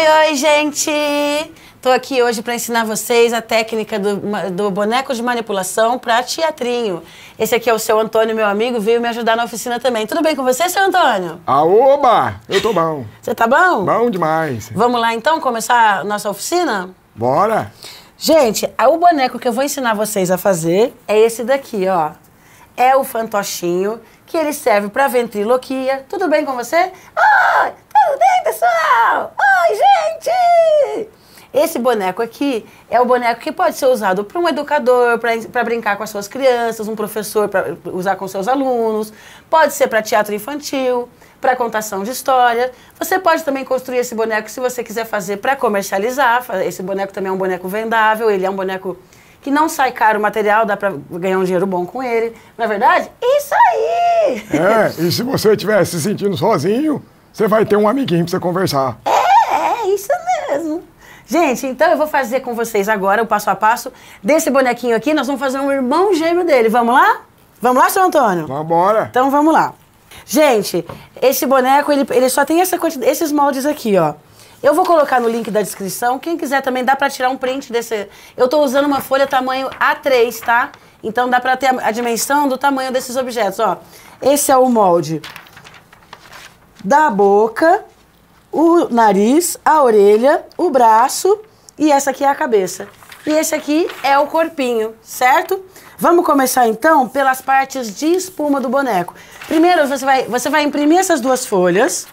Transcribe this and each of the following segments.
Oi, oi, gente! Tô aqui hoje para ensinar vocês a técnica do, do boneco de manipulação para teatrinho. Esse aqui é o seu Antônio, meu amigo, veio me ajudar na oficina também. Tudo bem com você, seu Antônio? Aoba! Eu tô bom. Você tá bom? Bom demais. Vamos lá então começar a nossa oficina? Bora! Gente, o boneco que eu vou ensinar vocês a fazer é esse daqui, ó. É o fantochinho, que ele serve para ventriloquia. Tudo bem com você? Ah! Tudo bem, pessoal? Oi, gente! Esse boneco aqui é o boneco que pode ser usado para um educador, para brincar com as suas crianças, um professor para usar com seus alunos, pode ser para teatro infantil, para contação de história. Você pode também construir esse boneco se você quiser fazer para comercializar. Esse boneco também é um boneco vendável, ele é um boneco que não sai caro o material, dá para ganhar um dinheiro bom com ele. Na é verdade, isso aí! É, e se você estiver se sentindo sozinho, você vai ter um amiguinho pra você conversar. É, é, é isso mesmo. Gente, então eu vou fazer com vocês agora o passo a passo desse bonequinho aqui. Nós vamos fazer um irmão gêmeo dele. Vamos lá? Vamos lá, seu Antônio? Vambora. Então vamos lá. Gente, esse boneco, ele, ele só tem essa quantidade, esses moldes aqui, ó. Eu vou colocar no link da descrição. Quem quiser também dá para tirar um print desse. Eu tô usando uma folha tamanho A3, tá? Então dá para ter a, a dimensão do tamanho desses objetos, ó. Esse é o molde da boca, o nariz, a orelha, o braço e essa aqui é a cabeça. E esse aqui é o corpinho, certo? Vamos começar então pelas partes de espuma do boneco. Primeiro você vai, você vai imprimir essas duas folhas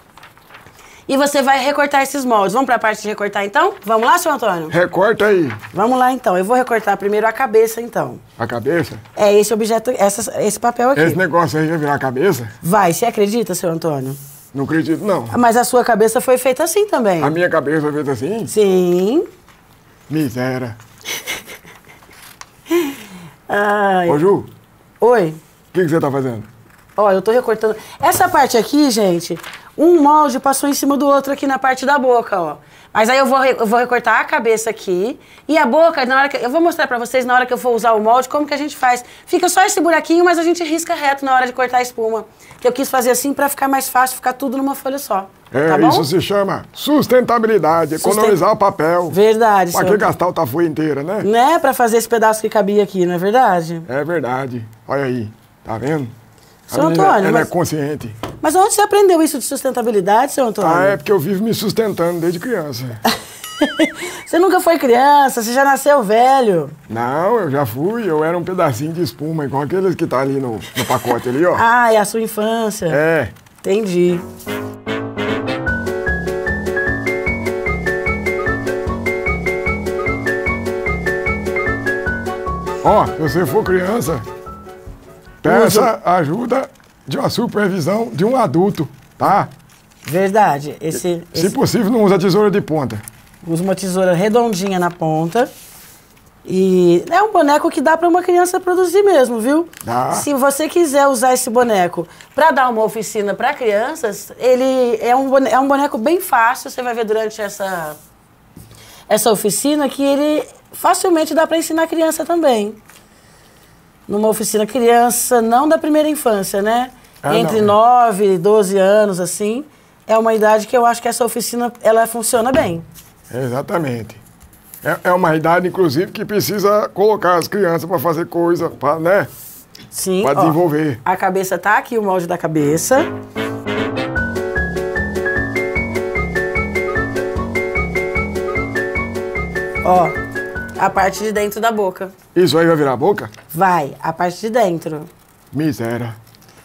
e você vai recortar esses moldes. Vamos para a parte de recortar então? Vamos lá, seu Antônio? Recorta aí. Vamos lá então. Eu vou recortar primeiro a cabeça então. A cabeça? É esse objeto, essa, esse papel aqui. Esse negócio aí vai virar a cabeça? Vai, você acredita, seu Antônio? Não acredito, não. Mas a sua cabeça foi feita assim também. A minha cabeça foi feita assim? Sim. Miséria. Ai. Ô, Ju. Oi. O que, que você tá fazendo? Ó, eu tô recortando. Essa parte aqui, gente, um molde passou em cima do outro aqui na parte da boca, ó. Mas aí eu vou, eu vou recortar a cabeça aqui e a boca, na hora que eu vou mostrar para vocês na hora que eu for usar o molde como que a gente faz. Fica só esse buraquinho, mas a gente risca reto na hora de cortar a espuma. Que eu quis fazer assim para ficar mais fácil, ficar tudo numa folha só. É, tá isso se chama sustentabilidade, Susten... economizar papel. Verdade, Pra que gastar o tafu inteira, né? Né, para fazer esse pedaço que cabia aqui, não é verdade? É verdade. Olha aí, tá vendo? Seu Antônio. Ela, ela é mas... é consciente. Mas onde você aprendeu isso de sustentabilidade, seu Antônio? Ah, é porque eu vivo me sustentando desde criança. você nunca foi criança, você já nasceu velho. Não, eu já fui, eu era um pedacinho de espuma, igual aqueles que tá ali no, no pacote ali, ó. ah, é a sua infância. É. Entendi. Ó, oh, se você for criança, Peça usa... ajuda de uma supervisão de um adulto, tá? Verdade. Esse, Se esse... possível, não usa tesoura de ponta. Usa uma tesoura redondinha na ponta. E é um boneco que dá para uma criança produzir mesmo, viu? Dá. Se você quiser usar esse boneco para dar uma oficina para crianças, ele é um, boneco, é um boneco bem fácil. Você vai ver durante essa, essa oficina que ele facilmente dá para ensinar a criança também numa oficina criança, não da primeira infância, né? Ah, Entre é. não. 9 e 12 anos, assim. É uma idade que eu acho que essa oficina, ela funciona bem. Exatamente. É, é uma idade, inclusive, que precisa colocar as crianças para fazer coisa, pra, né? Sim. Para desenvolver. a cabeça tá aqui, o molde da cabeça. Ó, a parte de dentro da boca. Isso aí vai virar a boca? Vai, a parte de dentro. Miséria.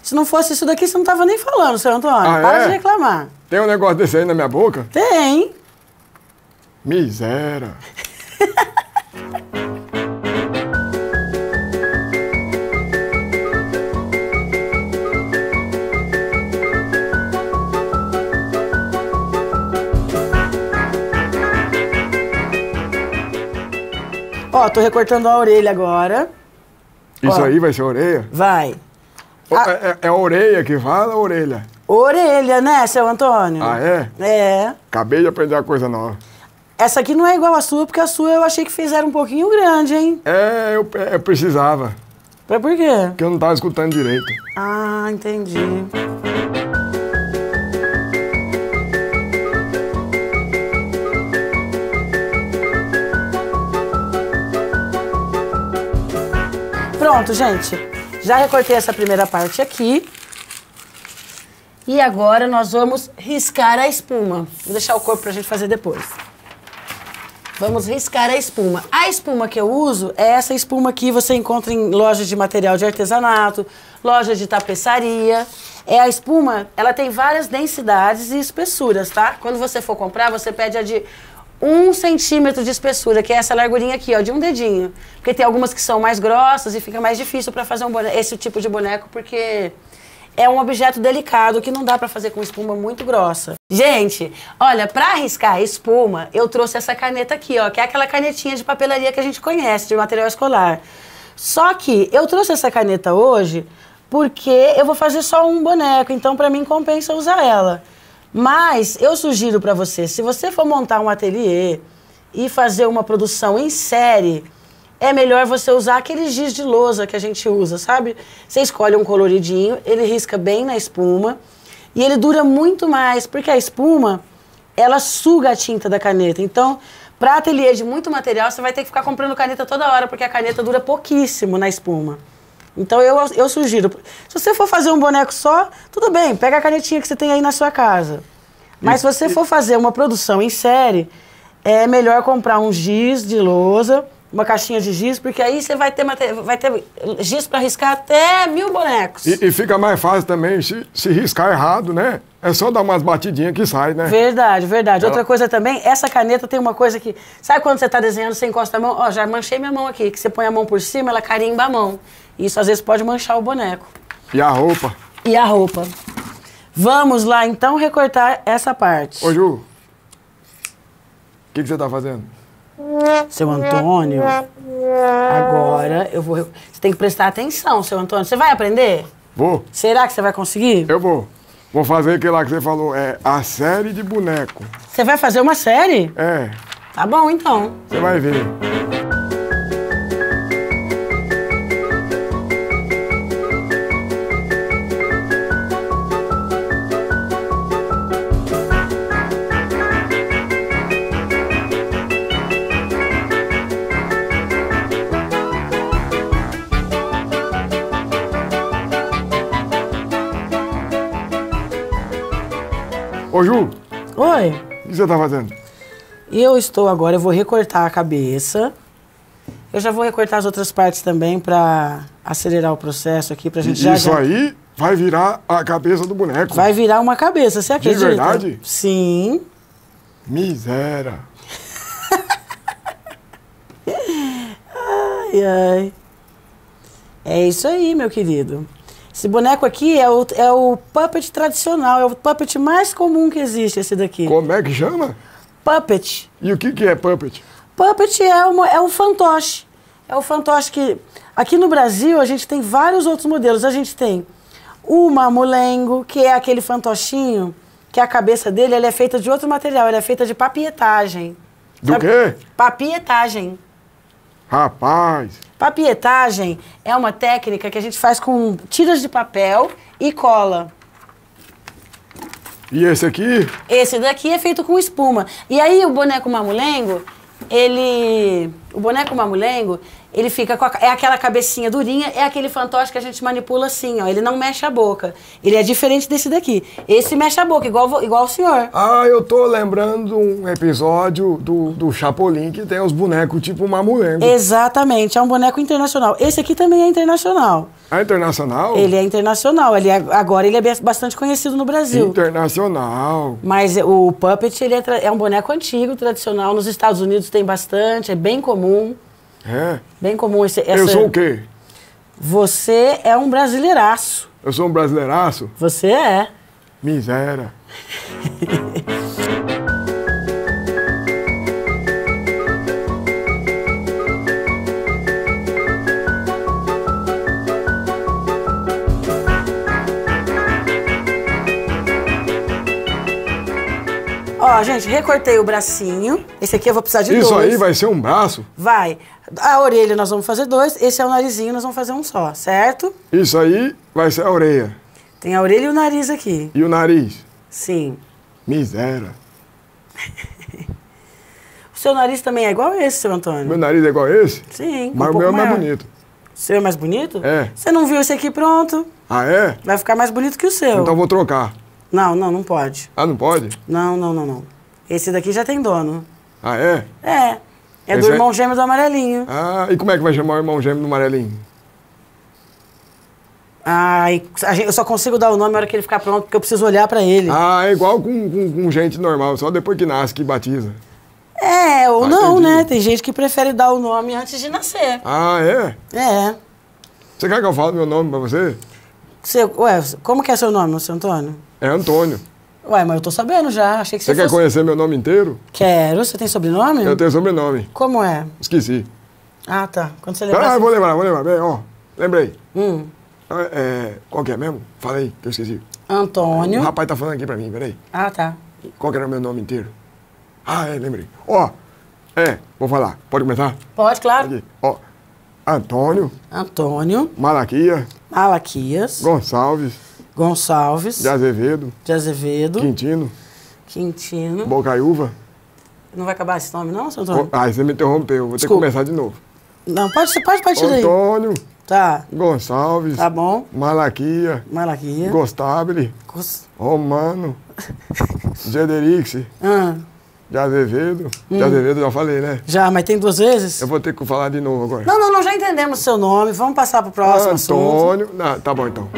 Se não fosse isso daqui, você não tava nem falando, seu Antônio. Ah, Para é? de reclamar. Tem um negócio desse aí na minha boca? Tem. Miséria. Ó, tô recortando a orelha agora. Isso Ó. aí vai ser orelha? Vai. O, a... É, é, é a orelha que fala ou orelha? Orelha, né, seu Antônio? Ah, é? É. Acabei de aprender uma coisa nova. Essa aqui não é igual a sua, porque a sua eu achei que fizeram um pouquinho grande, hein? É, eu, é, eu precisava. Mas por quê? Porque eu não tava escutando direito. Ah, entendi. Pronto, gente. Já recortei essa primeira parte aqui. E agora nós vamos riscar a espuma. Vou deixar o corpo pra gente fazer depois. Vamos riscar a espuma. A espuma que eu uso é essa espuma que você encontra em lojas de material de artesanato, lojas de tapeçaria. É a espuma, ela tem várias densidades e espessuras, tá? Quando você for comprar, você pede a de um centímetro de espessura, que é essa largurinha aqui, ó, de um dedinho. Porque tem algumas que são mais grossas e fica mais difícil para fazer um boneco, esse tipo de boneco, porque é um objeto delicado que não dá para fazer com espuma muito grossa. Gente, olha, para arriscar a espuma, eu trouxe essa caneta aqui, ó, que é aquela canetinha de papelaria que a gente conhece, de material escolar. Só que eu trouxe essa caneta hoje porque eu vou fazer só um boneco, então para mim compensa usar ela. Mas eu sugiro para você, se você for montar um ateliê e fazer uma produção em série, é melhor você usar aquele giz de lousa que a gente usa, sabe? Você escolhe um coloridinho, ele risca bem na espuma e ele dura muito mais, porque a espuma, ela suga a tinta da caneta. Então, para ateliê de muito material, você vai ter que ficar comprando caneta toda hora, porque a caneta dura pouquíssimo na espuma. Então eu, eu sugiro, se você for fazer um boneco só, tudo bem, pega a canetinha que você tem aí na sua casa. Mas se você for fazer uma produção em série, é melhor comprar um giz de lousa, uma caixinha de giz, porque aí você vai ter, vai ter giz para riscar até mil bonecos. E, e, fica mais fácil também se, se riscar errado, né? É só dar umas batidinhas que sai, né? Verdade, verdade. É. Outra coisa também, essa caneta tem uma coisa que. Sabe quando você está desenhando, você encosta a mão? Ó, já manchei minha mão aqui. Que você põe a mão por cima, ela carimba a mão. Isso às vezes pode manchar o boneco. E a roupa? E a roupa. Vamos lá, então, recortar essa parte. Ô, Ju, o que, que você tá fazendo? Seu Antônio, agora eu vou... Você tem que prestar atenção, seu Antônio. Você vai aprender? Vou. Será que você vai conseguir? Eu vou. Vou fazer aquilo lá que você falou, é a série de boneco. Você vai fazer uma série? É. Tá bom, então. Você vai ver. Ô, Ju. Oi. O que você tá fazendo? Eu estou agora, eu vou recortar a cabeça. Eu já vou recortar as outras partes também para acelerar o processo aqui, pra gente e já... Isso aí vai virar a cabeça do boneco. Vai virar uma cabeça, você acredita? De verdade? Sim. Miséria. ai, ai. É isso aí, meu querido. Esse boneco aqui é o, é o puppet tradicional, é o puppet mais comum que existe, esse daqui. Como é que chama? Puppet. E o que, que é puppet? Puppet é, uma, é um fantoche. É o fantoche que. Aqui no Brasil a gente tem vários outros modelos. A gente tem o mamulengo, que é aquele fantochinho que a cabeça dele ela é feita de outro material, ela é feita de papietagem. Do Sabe? quê? Papietagem. Rapaz. Papietagem é uma técnica que a gente faz com tiras de papel e cola. E esse aqui? Esse daqui é feito com espuma. E aí o boneco mamulengo, ele... O boneco mamulengo, ele fica com a, é aquela cabecinha durinha, é aquele fantoche que a gente manipula assim, ó. Ele não mexe a boca. Ele é diferente desse daqui. Esse mexe a boca, igual, igual o senhor. Ah, eu tô lembrando um episódio do, do Chapolin que tem os bonecos tipo mamulengo. Exatamente, é um boneco internacional. Esse aqui também é internacional. É internacional? Ele é internacional. Ele é, agora ele é bastante conhecido no Brasil. Internacional. Mas o Puppet ele é, é um boneco antigo, tradicional. Nos Estados Unidos tem bastante, é bem comum. É. Bem comum esse. Essa... Eu sou o quê? Você é um brasileiraço. Eu sou um brasileiraço? Você é. Miséria. Ó, gente, recortei o bracinho. Esse aqui eu vou precisar de Isso dois. Isso aí vai ser um braço? Vai. A orelha nós vamos fazer dois, esse é o narizinho, nós vamos fazer um só, certo? Isso aí vai ser a orelha. Tem a orelha e o nariz aqui. E o nariz? Sim. Miséria. o seu nariz também é igual esse, seu Antônio? Meu nariz é igual esse? Sim. Um Mas o meu é mais bonito. O seu é mais bonito? É. Você não viu esse aqui pronto? Ah, é? Vai ficar mais bonito que o seu. Então vou trocar. Não, não, não pode. Ah, não pode? Não, não, não, não. Esse daqui já tem dono. Ah, é? É. É Esse do é- irmão é... gêmeo do amarelinho. Ah, e como é que vai chamar o irmão gêmeo do amarelinho? Ah, eu só consigo dar o nome na hora que ele ficar pronto, porque eu preciso olhar para ele. Ah, é igual com, com, com, gente normal, só depois que nasce que batiza. É, ou ah, não, né? entendi. né? Tem gente que prefere dar o nome antes de nascer. Ah, é? É. Você quer que eu fale meu nome pra você? você ué, como que é seu nome, seu Antônio? É Antônio. Ué, mas eu tô sabendo já. Achei que você. Você quer fosse... conhecer meu nome inteiro? Quero. Você tem sobrenome? Eu tenho sobrenome. Como é? Esqueci. Ah, tá. Quando você ah, lembrar. Ah, vou lembrar, vou lembrar. Bem, ó, lembrei. Hum. Ah, é, qual que é mesmo? Falei, que eu esqueci. Antônio. O rapaz tá falando aqui pra mim, peraí. Ah, tá. Qual que era o meu nome inteiro? Ah, é, lembrei. Ó, é, vou falar. Pode começar? Pode, claro. Aqui. Ó, Antônio. Antônio. Malaquias. Malaquias. Gonçalves. Gonçalves. De Azevedo. De Azevedo. Quintino. Quintino. Bocaiúva. Não vai acabar esse nome, não, seu Antônio? Ah, você me interrompeu. Vou Desculpa. ter que começar de novo. Não, pode, pode partir Antônio, daí. Antônio. Tá. Gonçalves. Tá bom. Malaquia. Malaquia. Gostabile. Gos... Romano. Gederix. Ah. De Azevedo. Hum. De Azevedo já falei, né? Já, mas tem duas vezes? Eu vou ter que falar de novo agora. Não, não, não, já entendemos o seu nome. Vamos passar pro próximo Antônio. assunto. Antônio. Ah, não, tá bom, então.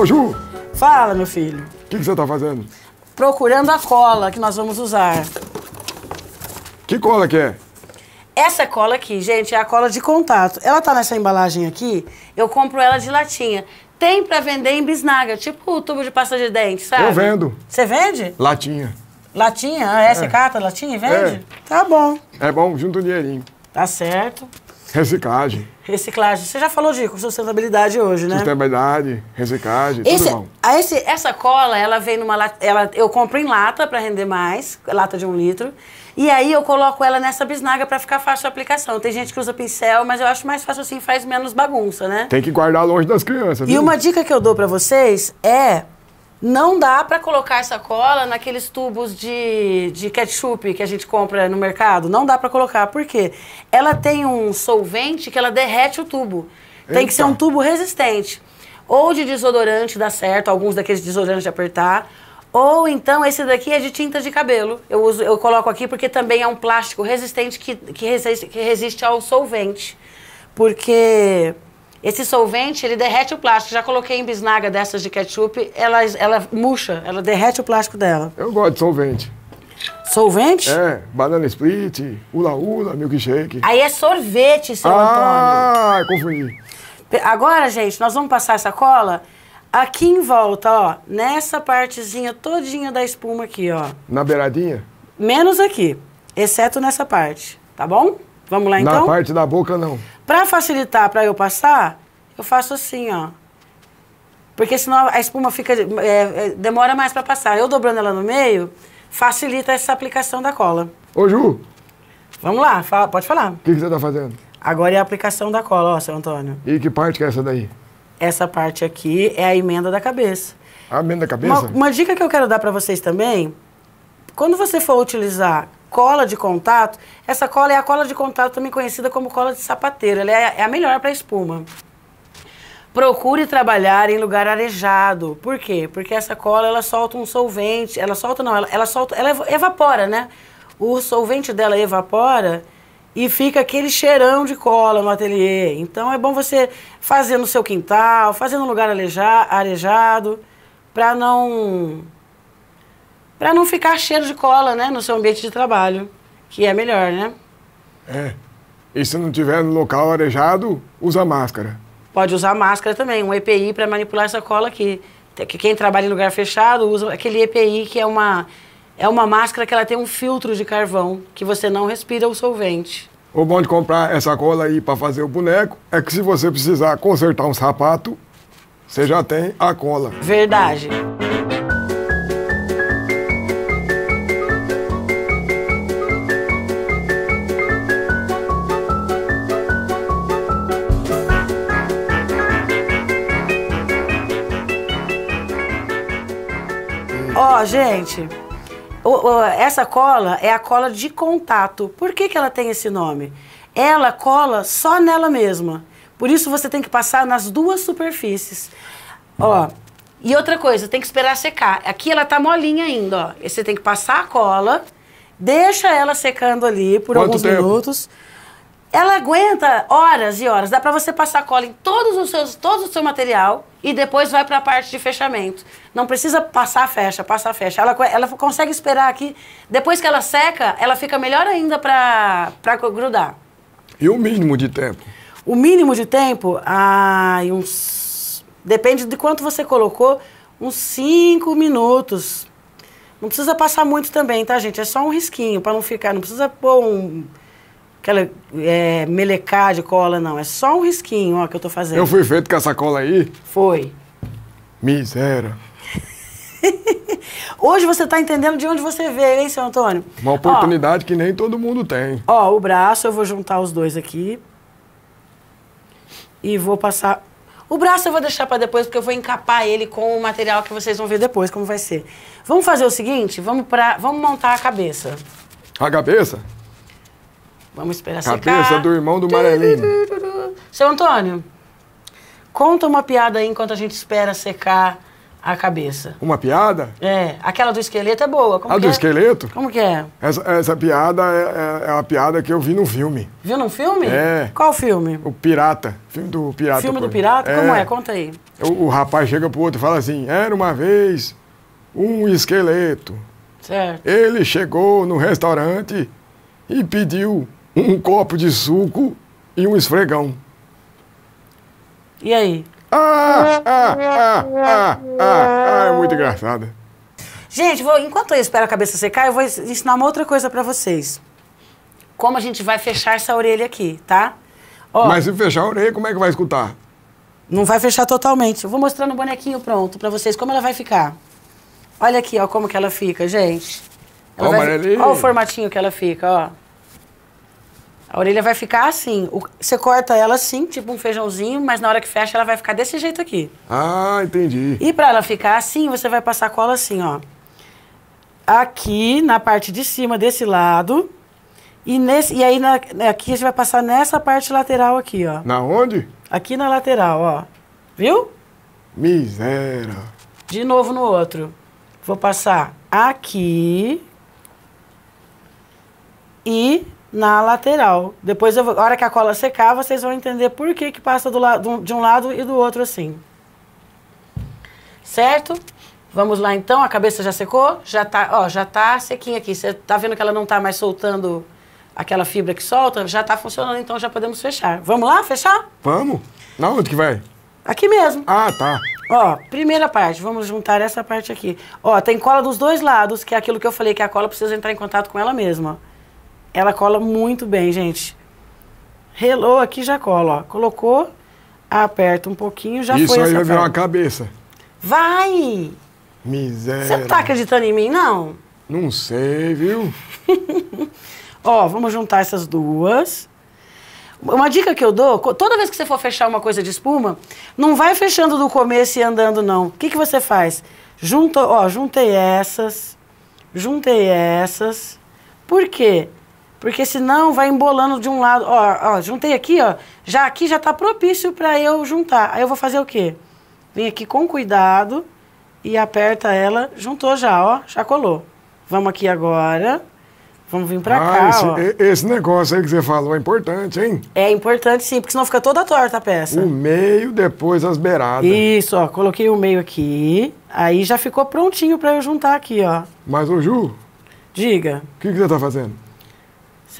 Ô, Ju! Fala, meu filho. O que, que você tá fazendo? Procurando a cola que nós vamos usar. Que cola que é? Essa cola aqui, gente, é a cola de contato. Ela tá nessa embalagem aqui, eu compro ela de latinha. Tem pra vender em bisnaga, tipo o tubo de pasta de dente, sabe? Eu vendo. Você vende? Latinha. Latinha? Ah, é, é. você é. cata latinha e vende? É. Tá bom. É bom, junta o dinheirinho. Tá certo. Reciclagem. Reciclagem. Você já falou de sustentabilidade hoje, né? Sustentabilidade, reciclagem, esse, tudo bom. Esse, essa cola, ela vem numa lata. Ela, eu compro em lata para render mais, lata de um litro. E aí eu coloco ela nessa bisnaga para ficar fácil a aplicação. Tem gente que usa pincel, mas eu acho mais fácil assim, faz menos bagunça, né? Tem que guardar longe das crianças. Viu? E uma dica que eu dou para vocês é não dá para colocar essa cola naqueles tubos de, de ketchup que a gente compra no mercado. Não dá para colocar. Por quê? Ela tem um solvente que ela derrete o tubo. Eita. Tem que ser um tubo resistente. Ou de desodorante dá certo, alguns daqueles desodorantes de apertar. Ou então esse daqui é de tinta de cabelo. Eu, uso, eu coloco aqui porque também é um plástico resistente que, que, resiste, que resiste ao solvente. Porque esse solvente, ele derrete o plástico. Já coloquei em bisnaga dessas de ketchup, ela, ela murcha, ela derrete o plástico dela. Eu gosto de solvente. Solvente? É, banana split, ula-ula, milkshake. Aí é sorvete, seu ah, Antônio. Ah, confundi. Agora, gente, nós vamos passar essa cola aqui em volta, ó. Nessa partezinha todinha da espuma aqui, ó. Na beiradinha? Menos aqui, exceto nessa parte, tá bom? Vamos lá então? Na parte da boca, não. Para facilitar, para eu passar, eu faço assim, ó. Porque senão a espuma fica é, é demora mais para passar. Eu dobrando ela no meio, facilita essa aplicação da cola. Ô, Ju. Vamos lá, fala, pode falar. O que, que você tá fazendo? Agora é a aplicação da cola, ó, seu Antônio. E que parte que é essa daí? Essa parte aqui é a emenda da cabeça. A emenda da cabeça? Uma, uma dica que eu quero dar para vocês também, quando você for utilizar cola de contato, essa cola é a cola de contato também conhecida como cola de sapateiro. Ela é a é melhor para espuma. Procure trabalhar em lugar arejado. Por quê? Porque essa cola ela solta um solvente, ela solta não, ela, ela solta, ela evapora, né? O solvente dela evapora e fica aquele cheirão de cola no ateliê. Então é bom você fazer no seu quintal, fazer num lugar areja, arejado, para não para não ficar cheiro de cola, né, no seu ambiente de trabalho, que é melhor, né? É. E se não tiver no local arejado, usa máscara. Pode usar máscara também, um EPI para manipular essa cola aqui. Que quem trabalha em lugar fechado usa aquele EPI que é uma é uma máscara que ela tem um filtro de carvão que você não respira o solvente. O bom de comprar essa cola aí para fazer o boneco é que se você precisar consertar um sapato, você já tem a cola. Verdade. ó, gente, o, o, essa cola é a cola de contato. Por que, que ela tem esse nome? Ela cola só nela mesma. Por isso você tem que passar nas duas superfícies. Ó, e outra coisa, tem que esperar secar. Aqui ela tá molinha ainda, ó. E você tem que passar a cola, deixa ela secando ali por Quanto alguns tempo? minutos ela aguenta horas e horas. Dá para você passar cola em todos os seus, todo o seu material e depois vai para a parte de fechamento. Não precisa passar fecha, passar fecha. Ela, ela consegue esperar aqui. Depois que ela seca, ela fica melhor ainda para grudar. E o mínimo de tempo? O mínimo de tempo, ai, ah, uns depende de quanto você colocou, uns 5 minutos. Não precisa passar muito também, tá, gente? É só um risquinho para não ficar, não precisa pôr um aquela é, melecar de cola, não. É só um risquinho, ó, que eu tô fazendo. Eu fui feito com essa cola aí? Foi. Miséria. Hoje você tá entendendo de onde você veio, hein, seu Antônio? Uma oportunidade ó, que nem todo mundo tem. Ó, o braço, eu vou juntar os dois aqui. E vou passar... O braço eu vou deixar para depois, porque eu vou encapar ele com o material que vocês vão ver depois, como vai ser. Vamos fazer o seguinte? Vamos, pra, vamos montar a cabeça. A cabeça? Vamos esperar Cabeça secar. Cabeça do irmão do Marelinho. Seu Antônio, conta uma piada aí enquanto a gente espera secar a cabeça. Uma piada? É. Aquela do esqueleto é boa. Como a do é? esqueleto? Como que é? Essa, essa piada é, é, é, uma piada que eu vi num filme. Viu num filme? É. Qual filme? O Pirata. Filme do Pirata. Filme do Pirata? É. Como é? Conta aí. O, o, rapaz chega pro outro e fala assim, era uma vez um esqueleto. Certo. Ele chegou no restaurante e pediu um copo de suco e um esfregão. E aí? Ah, ah, ah, ah, ah, ah é muito engraçada. Gente, vou, enquanto eu espero a cabeça secar, eu vou ensinar uma outra coisa para vocês. Como a gente vai fechar essa orelha aqui, tá? Ó, Mas se fechar a orelha, como é que vai escutar? Não vai fechar totalmente. Eu vou mostrar no bonequinho pronto para vocês como ela vai ficar. Olha aqui, ó, como que ela fica, gente. Ela ó, vai... ó o formatinho que ela fica, ó. A orelha vai ficar assim. O, você corta ela assim, tipo um feijãozinho, mas na hora que fecha ela vai ficar desse jeito aqui. Ah, entendi. E para ela ficar assim, você vai passar cola assim, ó. Aqui, na parte de cima desse lado. E, nesse, e aí na, aqui a gente vai passar nessa parte lateral aqui, ó. Na onde? Aqui na lateral, ó. Viu? Miséria. De novo no outro. Vou passar aqui. E na lateral. Depois, eu, a hora que a cola secar, vocês vão entender por que, que passa do de um lado e do outro assim. Certo? Vamos lá então, a cabeça já secou? Já tá, ó, já tá sequinha aqui. Você tá vendo que ela não tá mais soltando aquela fibra que solta? Já tá funcionando, então já podemos fechar. Vamos lá, fechar? Vamos. Na onde que vai? Aqui mesmo. Ah, tá. Ó, primeira parte, vamos juntar essa parte aqui. Ó, tem cola dos dois lados, que é aquilo que eu falei, que a cola precisa entrar em contato com ela mesma, ó. Ela cola muito bem, gente. Relou aqui, já cola, ó. Colocou, aperta um pouquinho, já Isso foi Isso aí vai virar uma cabeça. Vai! Miséria. Você não tá acreditando em mim, não? Não sei, viu? ó, vamos juntar essas duas. Uma dica que eu dou, toda vez que você for fechar uma coisa de espuma, não vai fechando do começo e andando, não. O que, que você faz? Junta, ó, juntei essas, juntei essas. Por quê? Porque senão vai embolando de um lado. Ó, ó, juntei aqui, ó. Já aqui já tá propício para eu juntar. Aí eu vou fazer o quê? Vem aqui com cuidado e aperta ela. Juntou já, ó. Já colou. Vamos aqui agora. Vamos vir pra ah, cá, esse, ó. Esse negócio aí que você falou é importante, hein? É importante sim, porque senão fica toda torta a peça. O meio, depois as beiradas. Isso, ó. Coloquei o meio aqui. Aí já ficou prontinho para eu juntar aqui, ó. Mas, ô Ju... Diga. O que, que você tá fazendo?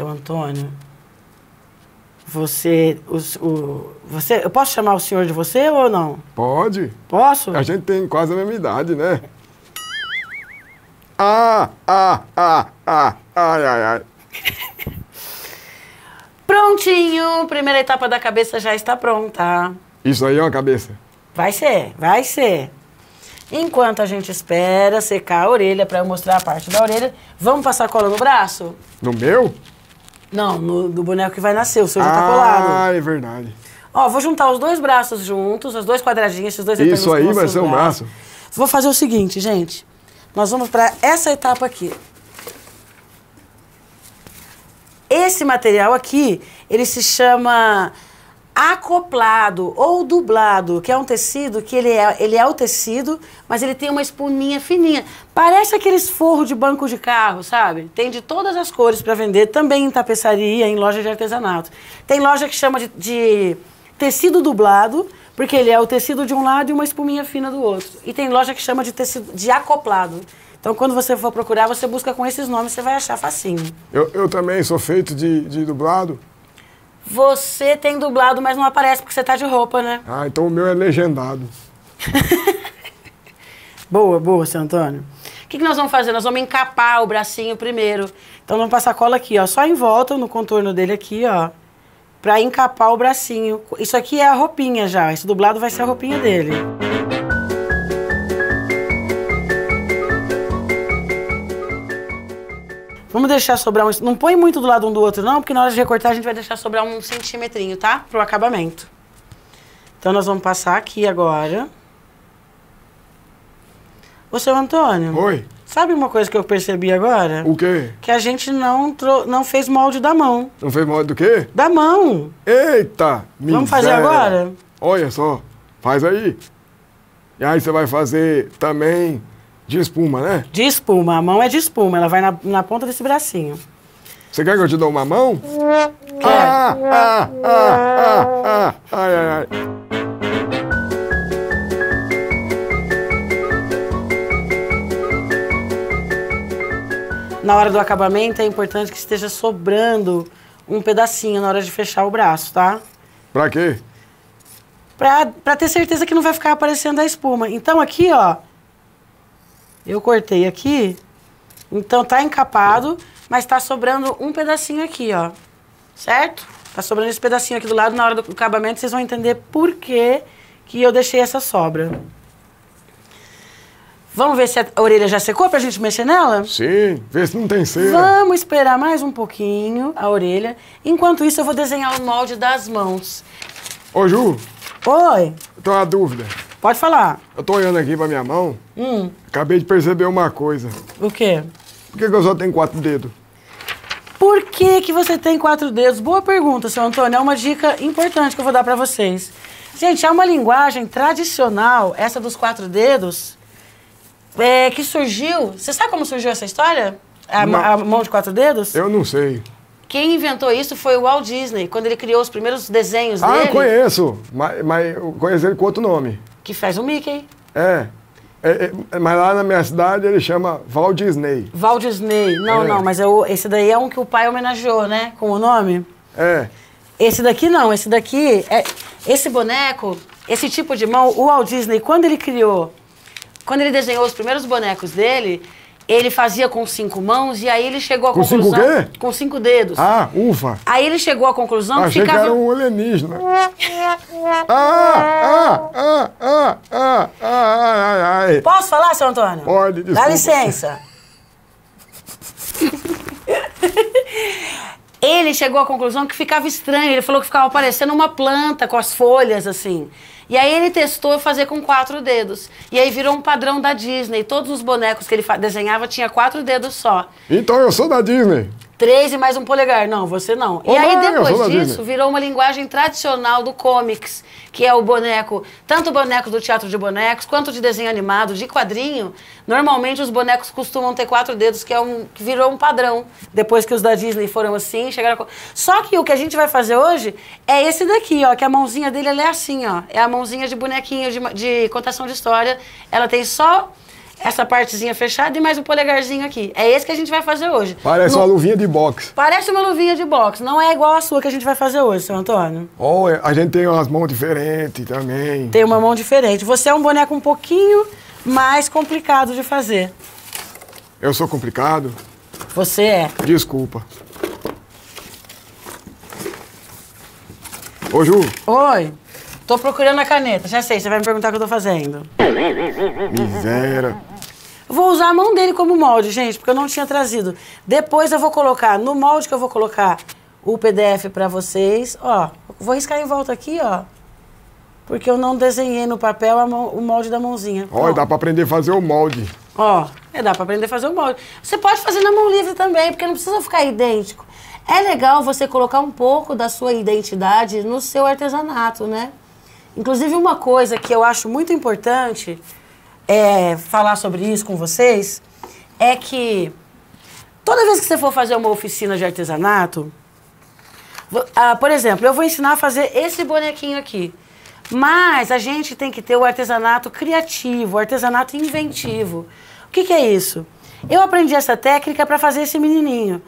seu Antônio, você, o, o, você. Eu posso chamar o senhor de você ou não? Pode. Posso? A gente tem quase a mesma idade, né? Ah, ah, ah, ah, ai, ai, ai. Prontinho, primeira etapa da cabeça já está pronta. Isso aí é uma cabeça? Vai ser, vai ser. Enquanto a gente espera secar a orelha para eu mostrar a parte da orelha, vamos passar cola no braço? No meu? Não, no, do boneco que vai nascer, o seu já tá colado. Ah, é verdade. Ó, vou juntar os dois braços juntos, os dois quadradinhos, os dois Isso aí vai ser é um braço. Vou fazer o seguinte, gente. Nós vamos para essa etapa aqui. Esse material aqui, ele se chama acoplado ou dublado, que é um tecido que ele é, ele é o tecido, mas ele tem uma espuminha fininha. Parece aqueles forros de banco de carro, sabe? Tem de todas as cores para vender, também em tapeçaria, em loja de artesanato. Tem loja que chama de, de tecido dublado, porque ele é o tecido de um lado e uma espuminha fina do outro. E tem loja que chama de tecido de acoplado. Então, quando você for procurar, você busca com esses nomes, você vai achar facinho. Eu, eu também sou feito de, de dublado. Você tem dublado, mas não aparece porque você tá de roupa, né? Ah, então o meu é legendado. boa, boa, seu Antônio. O que, que nós vamos fazer? Nós vamos encapar o bracinho primeiro. Então vamos passar cola aqui, ó. Só em volta, no contorno dele aqui, ó. Pra encapar o bracinho. Isso aqui é a roupinha já. Esse dublado vai ser a roupinha dele. Vamos deixar sobrar um... Não põe muito do lado um do outro, não, porque na hora de recortar a gente vai deixar sobrar um centimetrinho, tá? Pro acabamento. Então, nós vamos passar aqui agora. Ô, seu Antônio. Oi. Sabe uma coisa que eu percebi agora? O quê? Que a gente não, trou... não fez molde da mão. Não fez molde do quê? Da mão. Eita! Miséria. Vamos fazer agora? Olha só, faz aí. E aí você vai fazer também de espuma, né? De espuma. A mão é de espuma. Ela vai na, na ponta desse bracinho. Você quer que eu te dê uma mão? Quer. Ah, ah, ah, ah, ah, ah, ai, ai, ai. Na hora do acabamento é importante que esteja sobrando um pedacinho na hora de fechar o braço, tá? Pra quê? Pra, pra ter certeza que não vai ficar aparecendo a espuma. Então aqui, ó, eu cortei aqui, então tá encapado, mas tá sobrando um pedacinho aqui, ó. Certo? Tá sobrando esse pedacinho aqui do lado. Na hora do acabamento, vocês vão entender por que que eu deixei essa sobra. Vamos ver se a orelha já secou pra gente mexer nela? Sim, ver se não tem cera. Vamos esperar mais um pouquinho a orelha. Enquanto isso, eu vou desenhar o molde das mãos. Ô, Ju. Oi. Tô tenho uma dúvida. Pode falar. Eu tô olhando aqui pra minha mão. Hum. Acabei de perceber uma coisa. O quê? Por que, que eu só tenho quatro dedos? Por que, que você tem quatro dedos? Boa pergunta, seu Antônio. É uma dica importante que eu vou dar para vocês. Gente, há uma linguagem tradicional, essa dos quatro dedos, é, que surgiu. Você sabe como surgiu essa história? A, a, mão de quatro dedos? Eu não sei. Quem inventou isso foi o Walt Disney, quando ele criou os primeiros desenhos ah, dele. Ah, eu conheço, mas, mas eu conheço ele com outro nome. Que faz o Mickey. É. É, é, mas lá na minha cidade ele chama Walt Disney. Walt Disney. Não, é. não, mas eu, é esse daí é um que o pai homenageou, né? Com o nome. É. Esse daqui não, esse daqui. É, esse boneco, esse tipo de mão, o Walt Disney, quando ele criou, quando ele desenhou os primeiros bonecos dele, ele fazia com cinco mãos e aí ele chegou à com conclusão. Com cinco quê? Com cinco dedos. Ah, uva. Aí ele chegou à conclusão ah, Achei que ficava. Que era um alienígena. ah, ah, ah, ah, ah, ah, ah, ai, ai. Posso falar, seu Antônio? Pode, desculpa. Dá licença. ele chegou à conclusão que ficava estranho. Ele falou que ficava parecendo uma planta com as folhas, assim. E aí ele testou fazer com quatro dedos. E aí virou um padrão da Disney. Todos os bonecos que ele desenhava tinha quatro dedos só. Então eu sou da Disney três e mais um polegar. Não, você não. e aí, depois disso, virou uma linguagem tradicional do comics, que é o boneco, tanto o boneco do teatro de bonecos, quanto de desenho animado, de quadrinho. Normalmente, os bonecos costumam ter quatro dedos, que, é um, que virou um padrão. Depois que os da Disney foram assim, chegaram... Só que o que a gente vai fazer hoje é esse daqui, ó, que a mãozinha dele é assim, ó. É a mãozinha de bonequinho de, de contação de história. Ela tem só é. essa partezinha fechada e mais um polegarzinho aqui. É esse que a gente vai fazer hoje. Parece no... uma luvinha de boxe. Parece uma luvinha de boxe. Não é igual a sua que a gente vai fazer hoje, seu Antônio. Olha, é, a gente tem umas mãos diferentes também. Tem uma mão diferente. Você é um boneco um pouquinho mais complicado de fazer. Eu sou complicado? Você é. Desculpa. Ô, Ju. Oi. Tô procurando a caneta. Já sei, você vai me perguntar o que eu tô fazendo. Miséria. Vou usar a mão dele como molde, gente, porque eu não tinha trazido. Depois eu vou colocar, no molde que eu vou colocar o PDF para vocês, ó. Vou riscar em volta aqui, ó. Porque eu não desenhei no papel mão, o molde da mãozinha. Ó, dá para aprender a fazer o molde. Ó, é, dá para aprender a fazer o molde. Você pode fazer na mão livre também, porque não precisa ficar idêntico. É legal você colocar um pouco da sua identidade no seu artesanato, né? Inclusive, uma coisa que eu acho muito importante é, falar sobre isso com vocês é que toda vez que você for fazer uma oficina de artesanato, ah, por exemplo, eu vou ensinar a fazer esse bonequinho aqui. Mas a gente tem que ter o artesanato criativo, o artesanato inventivo. O que, que é isso? Eu aprendi essa técnica para fazer esse menininho.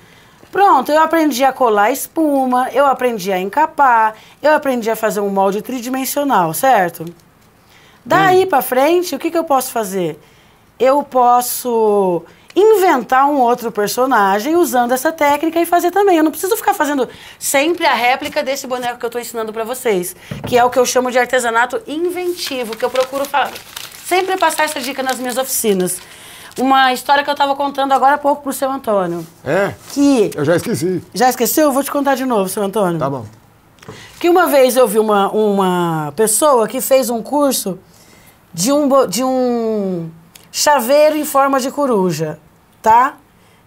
Pronto, eu aprendi a colar espuma, eu aprendi a encapar, eu aprendi a fazer um molde tridimensional, certo? Daí hum. para frente, o que, que eu posso fazer? Eu posso inventar um outro personagem usando essa técnica e fazer também. Eu não preciso ficar fazendo sempre a réplica desse boneco que eu estou ensinando para vocês, que é o que eu chamo de artesanato inventivo, que eu procuro falar, sempre passar essa dica nas minhas oficinas. Uma história que eu estava contando agora há pouco pro seu Antônio. É? Que... Eu já esqueci. Já esqueceu? Eu vou te contar de novo, seu Antônio. Tá bom. Que uma vez eu vi uma, uma pessoa que fez um curso de um, de um chaveiro em forma de coruja, tá?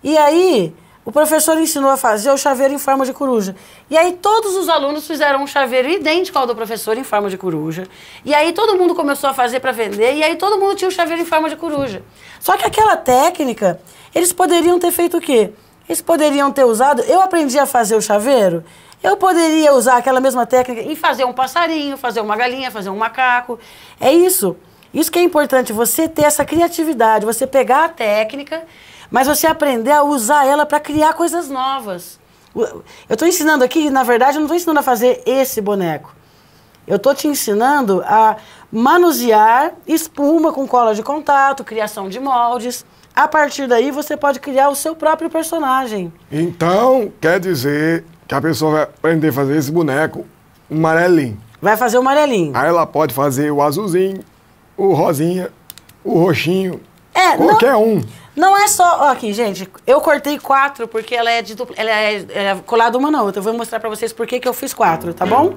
E aí, o professor ensinou a fazer o chaveiro em forma de coruja. E aí todos os alunos fizeram um chaveiro idêntico ao do professor em forma de coruja. E aí todo mundo começou a fazer para vender e aí todo mundo tinha o um chaveiro em forma de coruja. Só que aquela técnica, eles poderiam ter feito o quê? Eles poderiam ter usado, eu aprendi a fazer o chaveiro, eu poderia usar aquela mesma técnica em fazer um passarinho, fazer uma galinha, fazer um macaco. É isso. Isso que é importante, você ter essa criatividade, você pegar a técnica, mas você aprender a usar ela para criar coisas novas. Eu estou ensinando aqui, na verdade, eu não estou ensinando a fazer esse boneco. Eu estou te ensinando a manusear espuma com cola de contato, criação de moldes. A partir daí, você pode criar o seu próprio personagem. Então, quer dizer que a pessoa vai aprender a fazer esse boneco o amarelinho. Vai fazer o amarelinho. Aí ela pode fazer o azulzinho, o rosinha, o roxinho. É, qualquer não, um. Não é só. Aqui, gente, eu cortei quatro porque ela é de dupla, ela é, é colada uma na outra. Eu vou mostrar pra vocês por que eu fiz quatro, tá bom?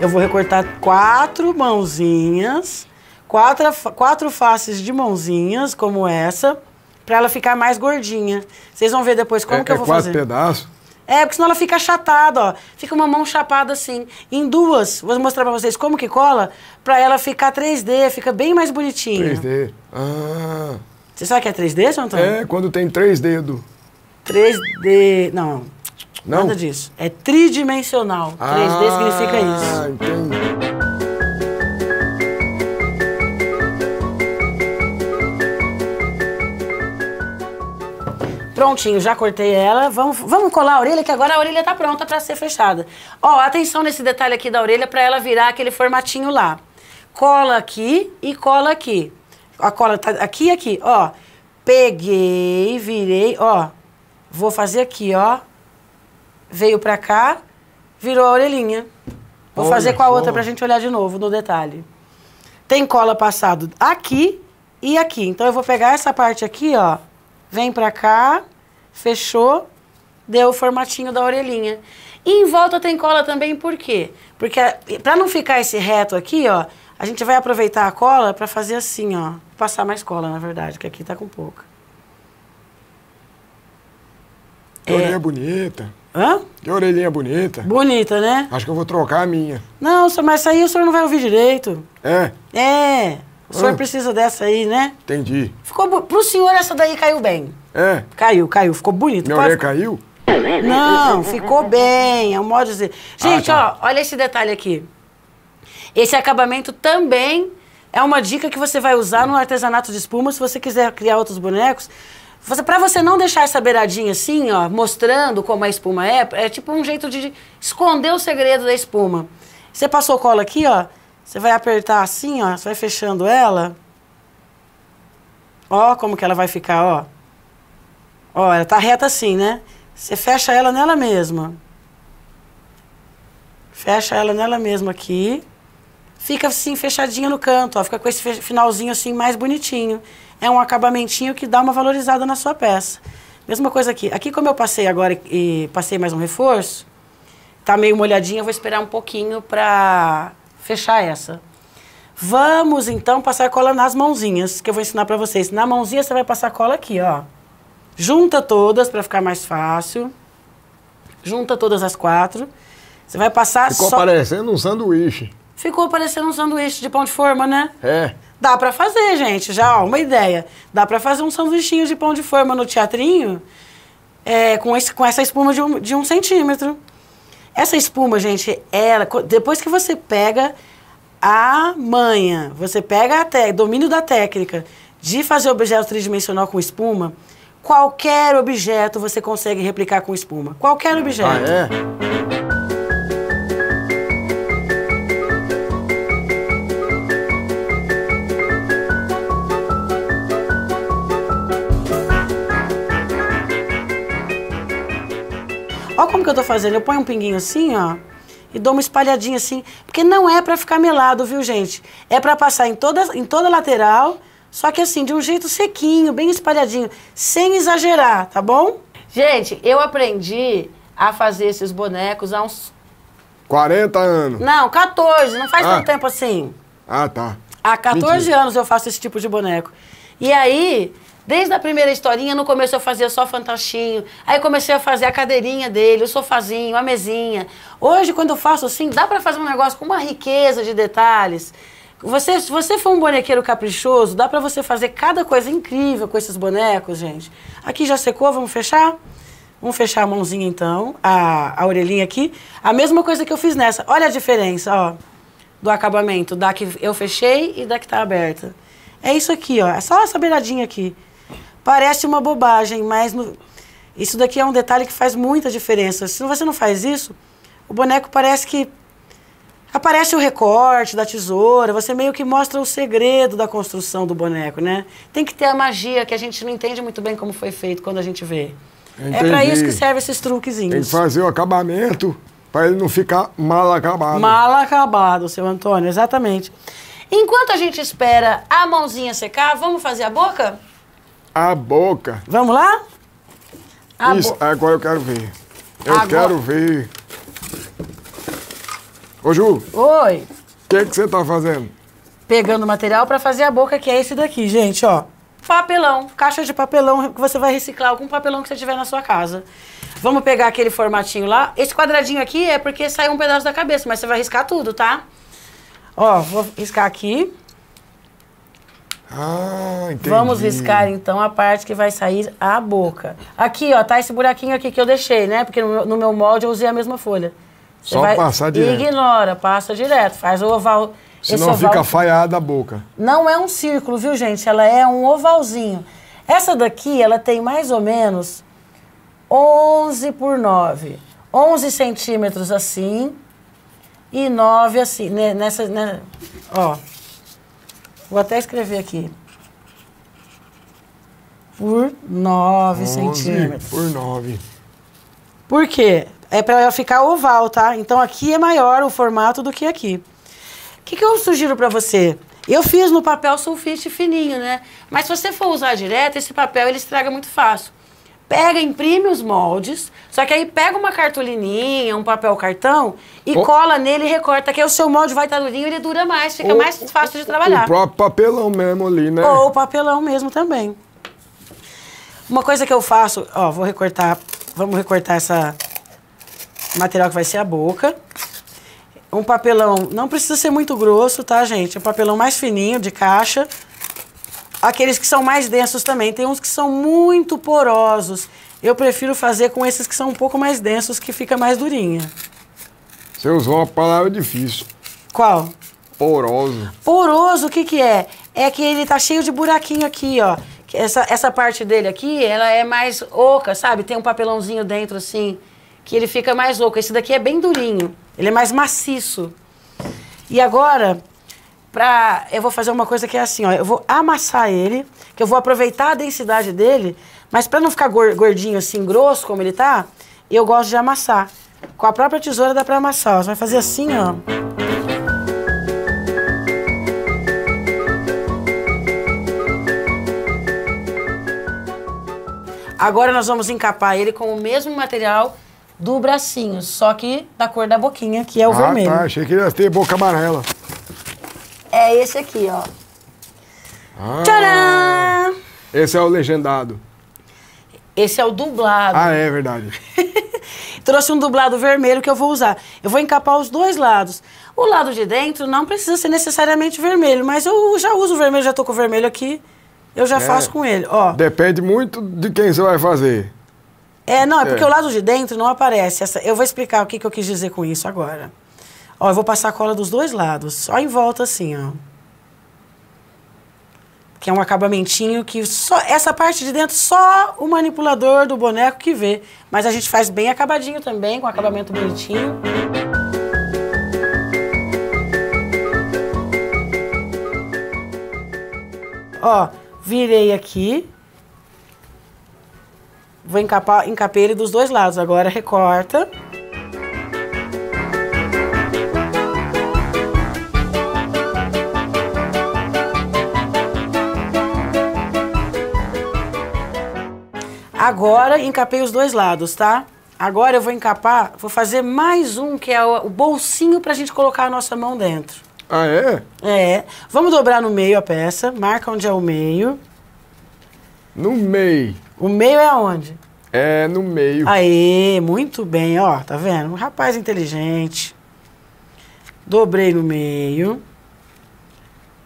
Eu vou recortar quatro mãozinhas quatro, quatro faces de mãozinhas, como essa, para ela ficar mais gordinha. Vocês vão ver depois como é, que eu é vou é quatro fazer. quatro pedaços? É, porque senão ela fica achatada, ó. Fica uma mão chapada assim. Em duas, vou mostrar pra vocês como que cola, pra ela ficar 3D, fica bem mais bonitinha. 3D. Ah. Você sabe que é 3D, seu Antônio? É, quando tem três dedos. 3D. Não. Não. Nada disso. É tridimensional. Ah, 3D significa isso. Ah, entendi. Prontinho, já cortei ela. Vamos, vamos colar a orelha, que agora a orelha tá pronta para ser fechada. Ó, atenção nesse detalhe aqui da orelha para ela virar aquele formatinho lá. Cola aqui e cola aqui. A cola tá aqui e aqui, ó. Peguei, virei, ó. Vou fazer aqui, ó. Veio pra cá, virou a orelhinha. Vou Olha, fazer com a outra pra gente olhar de novo no detalhe. Tem cola passado aqui e aqui. Então eu vou pegar essa parte aqui, ó Vem pra cá, fechou, deu o formatinho da orelhinha. E em volta tem cola também, por quê? Porque para não ficar esse reto aqui, ó, a gente vai aproveitar a cola para fazer assim, ó. Passar mais cola, na verdade, que aqui tá com pouca. Que é. orelhinha bonita. Hã? Que orelhinha bonita. Bonita, né? Acho que eu vou trocar a minha. Não, mas aí o senhor não vai ouvir direito. É? É. O senhor ah. precisa dessa aí, né? Entendi. Ficou Pro senhor essa daí caiu bem. É? Caiu, caiu. Ficou bonito. Minha orelha caiu? Não, ficou bem, é um modo de dizer. Ah, Gente, ah, tá. ó, olha esse detalhe aqui. Esse acabamento também é uma dica que você vai usar no artesanato de espuma, se você quiser criar outros bonecos. Você, pra você não deixar essa beiradinha assim, ó, mostrando como a espuma é, é tipo um jeito de esconder o segredo da espuma. Você passou cola aqui, ó, você vai apertar assim, ó, você vai fechando ela. Ó como que ela vai ficar, ó. Ó, ela tá reta assim, né? Você fecha ela nela mesma. Fecha ela nela mesma aqui. Fica assim, fechadinha no canto, ó. Fica com esse finalzinho assim, mais bonitinho. É um acabamentinho que dá uma valorizada na sua peça. Mesma coisa aqui. Aqui, como eu passei agora e passei mais um reforço, tá meio molhadinha, eu vou esperar um pouquinho pra fechar essa. Vamos então passar cola nas mãozinhas, que eu vou ensinar para vocês. Na mãozinha você vai passar cola aqui, ó. Junta todas para ficar mais fácil. Junta todas as quatro. Você vai passar Ficou só... parecendo um sanduíche. Ficou parecendo um sanduíche de pão de forma, né? É. Dá para fazer, gente, já, ó, uma ideia. Dá para fazer um sanduichinho de pão de forma no teatrinho é, com, esse, com essa espuma de um, de um centímetro. Essa espuma, gente, ela, depois que você pega a manha, você pega até domínio da técnica de fazer objeto tridimensional com espuma, qualquer objeto você consegue replicar com espuma. Qualquer ah, objeto. Ah, é? Olha como que eu tô fazendo. Eu ponho um pinguinho assim, ó. E dou uma espalhadinha assim. Porque não é para ficar melado, viu, gente? É para passar em toda, em toda a lateral. Só que assim, de um jeito sequinho, bem espalhadinho. Sem exagerar, tá bom? Gente, eu aprendi a fazer esses bonecos há uns... 40 anos. Não, 14. Não faz ah. tanto tempo assim. Ah, tá. Há 14 Mentira. anos eu faço esse tipo de boneco. E aí, Desde a primeira historinha, no começo eu fazia só fantachinho, Aí comecei a fazer a cadeirinha dele, o sofazinho, a mesinha. Hoje, quando eu faço assim, dá para fazer um negócio com uma riqueza de detalhes. Você, se você for um bonequeiro caprichoso, dá para você fazer cada coisa incrível com esses bonecos, gente. Aqui já secou, vamos fechar? Vamos fechar a mãozinha então, a, a orelhinha aqui. A mesma coisa que eu fiz nessa. Olha a diferença, ó, do acabamento, da que eu fechei e da que tá aberta. É isso aqui, ó, é só essa beiradinha aqui. Parece uma bobagem, mas no... isso daqui é um detalhe que faz muita diferença. Se você não faz isso, o boneco parece que aparece o recorte da tesoura, você meio que mostra o segredo da construção do boneco, né? Tem que ter a magia que a gente não entende muito bem como foi feito quando a gente vê. É Entendi. É para isso que servem esses truquezinhos. Tem que fazer o acabamento para ele não ficar mal acabado. Mal acabado, seu Antônio, exatamente. Enquanto a gente espera a mãozinha secar, vamos fazer a boca? a boca. Vamos lá? A Isso, bo... agora eu quero ver. Eu agora... quero ver. Ô, Ju. Oi. O que, é você tá fazendo? Pegando material para fazer a boca, que é esse daqui, gente, ó. Papelão, caixa de papelão que você vai reciclar, algum papelão que você tiver na sua casa. Vamos pegar aquele formatinho lá. Esse quadradinho aqui é porque saiu um pedaço da cabeça, mas você vai riscar tudo, tá? Ó, vou riscar aqui. Ah, entendi. Vamos riscar então a parte que vai sair a boca. Aqui, ó, tá esse buraquinho aqui que eu deixei, né? Porque no, no meu molde eu usei a mesma folha. Você Só vai, passar direto. Ignora, passa direto, faz o oval. Senão oval, fica falhada a boca. Não é um círculo, viu, gente? Ela é um ovalzinho. Essa daqui, ela tem mais ou menos 11 por 9. 11 centímetros assim e 9 assim, nessa, né? ó. Vou até escrever aqui. Por 9 centímetros. Por 9. Por quê? É para ela ficar oval, tá? Então aqui é maior o formato do que aqui. O que, que eu sugiro para você? Eu fiz no papel sulfite fininho, né? Mas se você for usar direto, esse papel ele estraga muito fácil pega, imprime os moldes, só que aí pega uma cartolininha, um papel cartão e cola nele e recorta, que aí o seu molde vai estar tá durinho, ele dura mais, fica mais fácil de trabalhar. O próprio papelão mesmo ali, né? Ou papelão mesmo também. Uma coisa que eu faço, ó, vou recortar, vamos recortar essa material que vai ser a boca. Um papelão, não precisa ser muito grosso, tá, gente? É um papelão mais fininho, de caixa. Aqueles que são mais densos também. Tem uns que são muito porosos. Eu prefiro fazer com esses que são um pouco mais densos, que fica mais durinha. Você usou uma palavra difícil. Qual? Poroso. Poroso, o que que é? É que ele tá cheio de buraquinho aqui, ó. Essa, essa parte dele aqui, ela é mais oca, sabe? Tem um papelãozinho dentro, assim, que ele fica mais oco. Esse daqui é bem durinho. Ele é mais maciço. E agora, pra. Eu vou fazer uma coisa que é assim, ó. Eu vou amassar ele, que eu vou aproveitar a densidade dele, mas para não ficar gordinho assim, grosso como ele tá, eu gosto de amassar. Com a própria tesoura dá pra amassar, Você vai fazer assim, ó. Agora nós vamos encapar ele com o mesmo material do bracinho, só que da cor da boquinha, que é o ah, vermelho. Ah, tá. achei que ia ter boca amarela. É esse aqui, ó. Ah, Tcharam! Esse é o legendado. Esse é o dublado. Ah, é verdade. Trouxe um dublado vermelho que eu vou usar. Eu vou encapar os dois lados. O lado de dentro não precisa ser necessariamente vermelho, mas eu já uso o vermelho, já tô com o vermelho aqui. Eu já é. faço com ele, ó. Depende muito de quem você vai fazer. É, não, é porque é. o lado de dentro não aparece. Essa, eu vou explicar o que, que eu quis dizer com isso agora. Ó, eu vou passar a cola dos dois lados, só em volta assim, ó. Que é um acabamentinho que só essa parte de dentro só o manipulador do boneco que vê, mas a gente faz bem acabadinho também, com acabamento bonitinho. Ó, virei aqui. Vou encapar, encapei ele dos dois lados. Agora recorta. agora encapei os dois lados, tá? Agora eu vou encapar, vou fazer mais um, que é o bolsinho pra gente colocar a nossa mão dentro. Ah, é? É. Vamos dobrar no meio a peça, marca onde é o meio. No meio. O meio é onde? É, no meio. Aê, muito bem, ó, tá vendo? Um rapaz inteligente. Dobrei no meio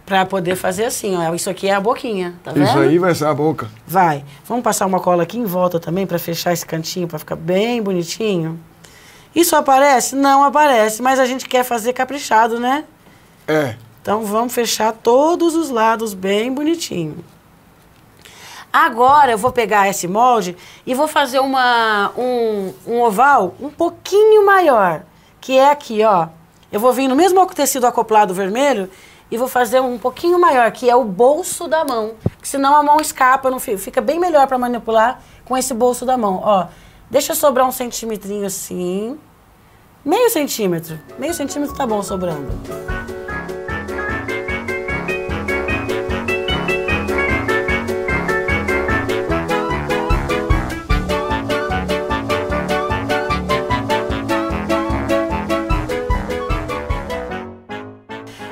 para poder fazer assim, ó. Isso aqui é a boquinha, tá vendo? Isso aí vai ser a boca. Vai. Vamos passar uma cola aqui em volta também para fechar esse cantinho, para ficar bem bonitinho. Isso aparece? Não aparece, mas a gente quer fazer caprichado, né? É. Então vamos fechar todos os lados bem bonitinho. Agora eu vou pegar esse molde e vou fazer uma, um, um oval um pouquinho maior, que é aqui, ó. Eu vou vir no mesmo tecido acoplado vermelho e vou fazer um pouquinho maior, que é o bolso da mão. Que senão a mão escapa não Fica bem melhor para manipular com esse bolso da mão. Ó, deixa sobrar um centímetrinho assim. Meio centímetro. Meio centímetro tá bom sobrando.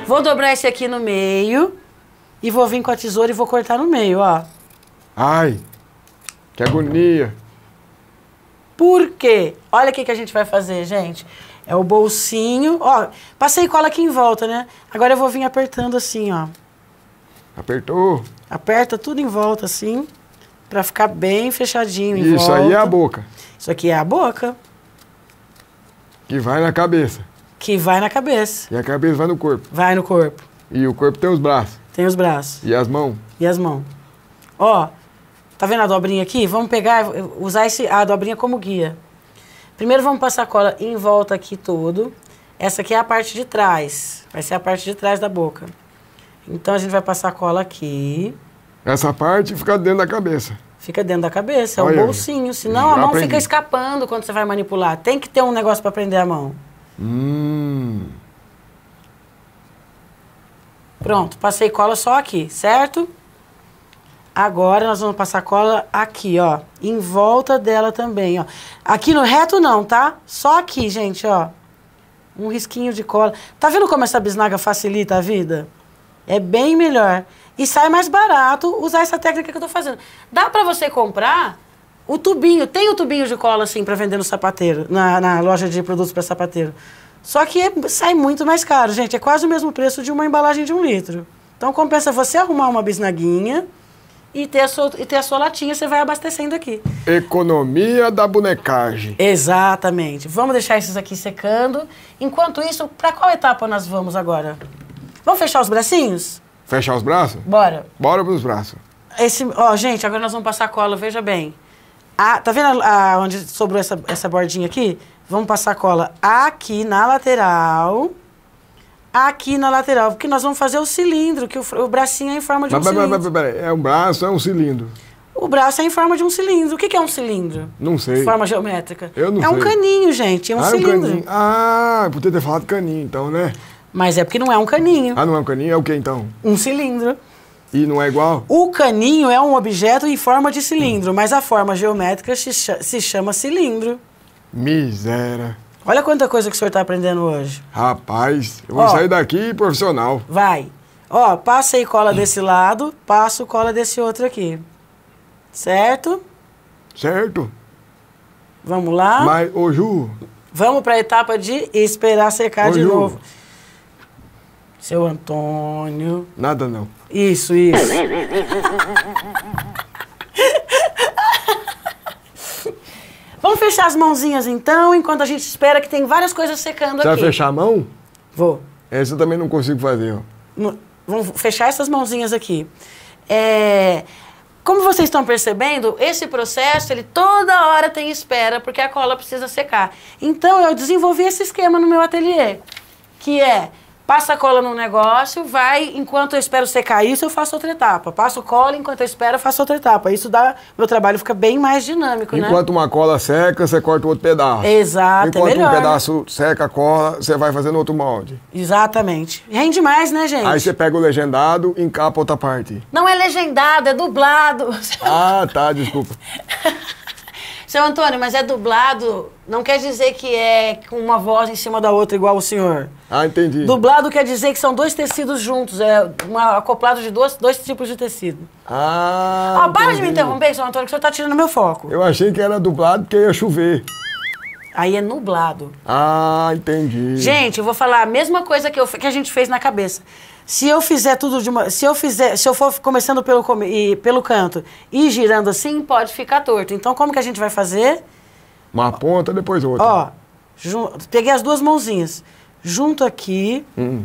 Vou dobrar esse aqui no meio e vou vir com a tesoura e vou cortar no meio, ó. Ai, que agonia. Por quê? Olha o que, que a gente vai fazer, gente. É o bolsinho. Ó, passei cola aqui em volta, né? Agora eu vou vir apertando assim, ó. Apertou. Aperta tudo em volta, assim, pra ficar bem fechadinho Isso aí é a boca. Isso aqui é a boca. Que vai na cabeça. Que vai na cabeça. E a cabeça vai no corpo. Vai no corpo. E o corpo tem os braços. Tem os braços. E as mãos. E as mãos. Ó, tá vendo a dobrinha aqui? Vamos pegar, usar esse, a dobrinha como guia. Primeiro vamos passar cola em volta aqui todo. Essa aqui é a parte de trás. Vai ser a parte de trás da boca. Então a gente vai passar cola aqui. Essa parte fica dentro da cabeça. Fica dentro da cabeça, é o um bolsinho. Senão a mão aprendi. fica escapando quando você vai manipular. Tem que ter um negócio para prender a mão. Hum. Pronto, passei cola só aqui, certo? Agora nós vamos passar cola aqui, ó. Em volta dela também, ó. Aqui no reto não, tá? Só aqui, gente, ó. Um risquinho de cola. Tá vendo como essa bisnaga facilita a vida? É bem melhor. E sai mais barato usar essa técnica que eu tô fazendo. Dá pra você comprar o tubinho, tem o tubinho de cola, assim, para vender no sapateiro, na, na loja de produtos para sapateiro. Só que é, sai muito mais caro, gente. É quase o mesmo preço de uma embalagem de um litro. Então compensa você arrumar uma bisnaguinha e ter a sua, e ter a sua latinha, você vai abastecendo aqui. Economia da bonecagem. Exatamente. Vamos deixar esses aqui secando. Enquanto isso, para qual etapa nós vamos agora? Vamos fechar os bracinhos? Fechar os braços? Bora. Bora pros braços. Esse, ó, gente, agora nós vamos passar cola, veja bem. A, ah, tá vendo a, a, onde sobrou essa, essa bordinha aqui? Vamos passar cola aqui na lateral. Aqui na lateral. Porque nós vamos fazer o cilindro, que o, o bracinho é em forma de mas, um mas, cilindro. Mas, mas, é um braço, é um cilindro. O braço é em forma de um cilindro. O que, que é um cilindro? Não sei. Forma geométrica. Eu não é sei. É um caninho, gente. É um ah, cilindro. É um caninho. Ah, podia ter falado caninho, então, né? Mas é porque não é um caninho. Ah, não é um caninho? É o que, então? Um cilindro. E não é igual? O caninho é um objeto em forma de cilindro, mas a forma geométrica se chama cilindro. Miséria. Olha quanta coisa que o senhor está aprendendo hoje. Rapaz, eu vou Ó, sair daqui profissional. Vai. Ó, passa e cola desse lado, passa cola desse outro aqui. Certo? Certo. Vamos lá? Mas, ô Ju... Vamos para a etapa de esperar secar ô, de Ju. novo. Seu Antônio... Nada não. Isso, isso. Vamos fechar as mãozinhas então, enquanto a gente espera que tem várias coisas secando Você aqui. Você vai fechar a mão? Vou. Essa eu também não consigo fazer. No, vamos fechar essas mãozinhas aqui. É, como vocês estão percebendo, esse processo, ele toda hora tem espera, porque a cola precisa secar. Então, eu desenvolvi esse esquema no meu ateliê, que é Passa cola num negócio, vai, enquanto eu espero secar isso, eu faço outra etapa. Passo cola, enquanto eu espero, eu faço outra etapa. Isso dá. Meu trabalho fica bem mais dinâmico, enquanto né? Enquanto uma cola seca, você corta o outro pedaço. Exato. É enquanto é melhor, um né? pedaço né? seca a cola, você vai fazendo outro molde. Exatamente. Rende mais, né, gente? Aí você pega o legendado e encapa outra parte. Não é legendado, é dublado. Ah, tá, desculpa. Seu Antônio, mas é dublado, não quer dizer que é com uma voz em cima da outra igual o senhor. Ah, entendi. Dublado quer dizer que são dois tecidos juntos, é uma, acoplado de dois, dois tipos de tecido. Ah, ah para de me interromper, seu Antônio, que o senhor tá tirando meu foco. Eu achei que era dublado porque ia chover. Aí é nublado. Ah, entendi. Gente, eu vou falar a mesma coisa que, eu, que a gente fez na cabeça. Se eu fizer tudo de uma, se eu fizer, se eu for começando pelo e, pelo canto e girando assim, pode ficar torto. Então como que a gente vai fazer? Uma ponta depois outra. Ó, peguei as duas mãozinhas, junto aqui. Hum.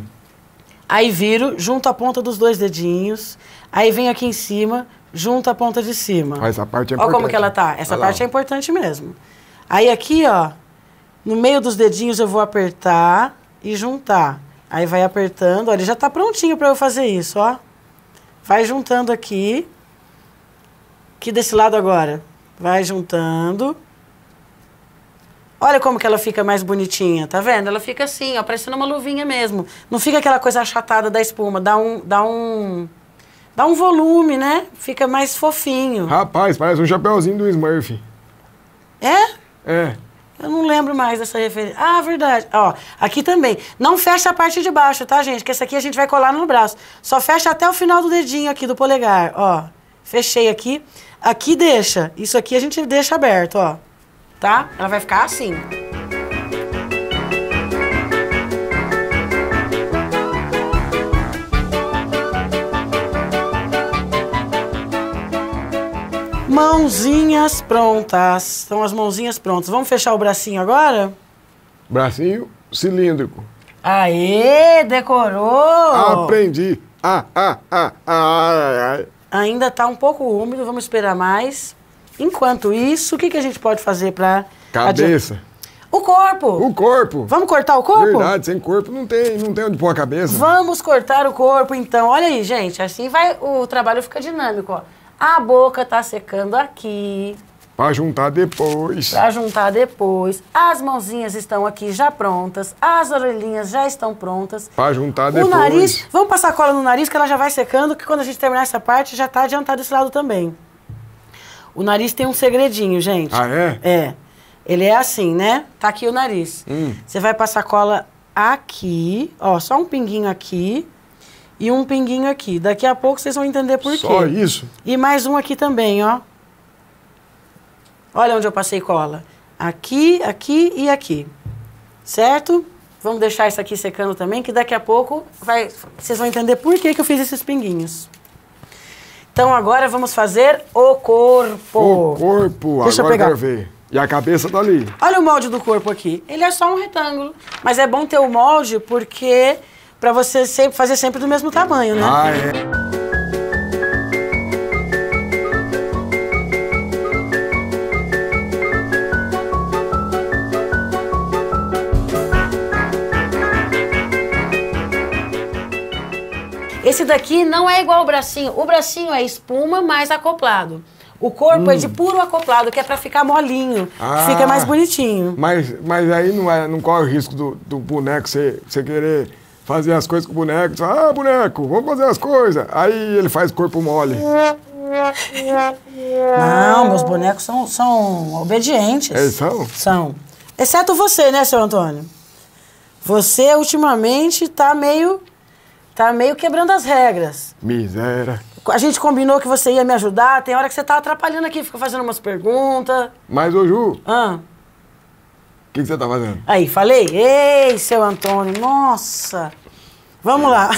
Aí viro, junto a ponta dos dois dedinhos. Aí venho aqui em cima, junto a ponta de cima. Essa parte é importante. Olha como que ela tá. Essa parte lá. é importante mesmo. Aí aqui, ó, no meio dos dedinhos eu vou apertar e juntar. Aí vai apertando, Olha, já está prontinho para eu fazer isso, ó. Vai juntando aqui. Aqui desse lado agora. Vai juntando. Olha como que ela fica mais bonitinha, tá vendo? Ela fica assim, ó, parecendo uma luvinha mesmo. Não fica aquela coisa achatada da espuma, dá um... Dá um dá um volume, né? Fica mais fofinho. Rapaz, parece um chapéuzinho do Smurf. É? É. Eu não lembro mais dessa referência. Ah, verdade. Ó, aqui também. Não fecha a parte de baixo, tá, gente? Que essa aqui a gente vai colar no braço. Só fecha até o final do dedinho aqui do polegar, ó. Fechei aqui. Aqui deixa. Isso aqui a gente deixa aberto, ó. Tá? Ela vai ficar assim. Mãozinhas prontas. estão as mãozinhas prontas. Vamos fechar o bracinho agora? Bracinho cilíndrico. Aê, decorou! Aprendi. Ah, ah, ah, ah, Ainda tá um pouco úmido, vamos esperar mais. Enquanto isso, o que, que a gente pode fazer para? Cabeça. O corpo. O corpo. Vamos cortar o corpo? Verdade, sem corpo não tem, não tem onde pôr a cabeça. Vamos cortar o corpo, então. Olha aí, gente. Assim vai, o trabalho fica dinâmico, ó. A boca tá secando aqui. Pra juntar depois. Pra juntar depois. As mãozinhas estão aqui já prontas. As orelhinhas já estão prontas. Pra juntar o depois. O nariz. Vamos passar cola no nariz, que ela já vai secando, que quando a gente terminar essa parte, já tá adiantado esse lado também. O nariz tem um segredinho, gente. Ah, é? É. Ele é assim, né? Tá aqui o nariz. Hum. Você vai passar cola aqui, ó, só um pinguinho aqui e um pinguinho aqui. Daqui a pouco vocês vão entender por Só quê. Só isso? E mais um aqui também, ó. Olha onde eu passei cola. Aqui, aqui e aqui. Certo? Vamos deixar isso aqui secando também, que daqui a pouco vai, vocês vão entender por que, que eu fiz esses pinguinhos. Então agora vamos fazer o corpo. O corpo, Deixa agora eu pegar. ver. E a cabeça tá ali. Olha o molde do corpo aqui. Ele é só um retângulo. Mas é bom ter o molde porque para você sempre fazer sempre do mesmo tamanho, né? Ah, é. Esse daqui não é igual ao bracinho. O bracinho é espuma mais acoplado. O corpo hum. é de hum. puro acoplado, que é para ficar molinho. Ah, fica mais bonitinho. Mas, mas aí não, é, não corre o risco do, do boneco você querer fazer as coisas com o boneco. ah, boneco, vamos fazer as coisas. Aí ele faz corpo mole. Não, meus bonecos são, são obedientes. Eles são? São. Exceto você, né, seu Antônio? Você ultimamente tá meio. tá meio quebrando as regras. Miséria. A gente combinou que você ia me ajudar, tem hora que você tá atrapalhando aqui, fica fazendo umas perguntas. Mas, ô Ju. Ah. O que, que você tá fazendo? Aí, falei? Ei, seu Antônio, nossa! Vamos lá.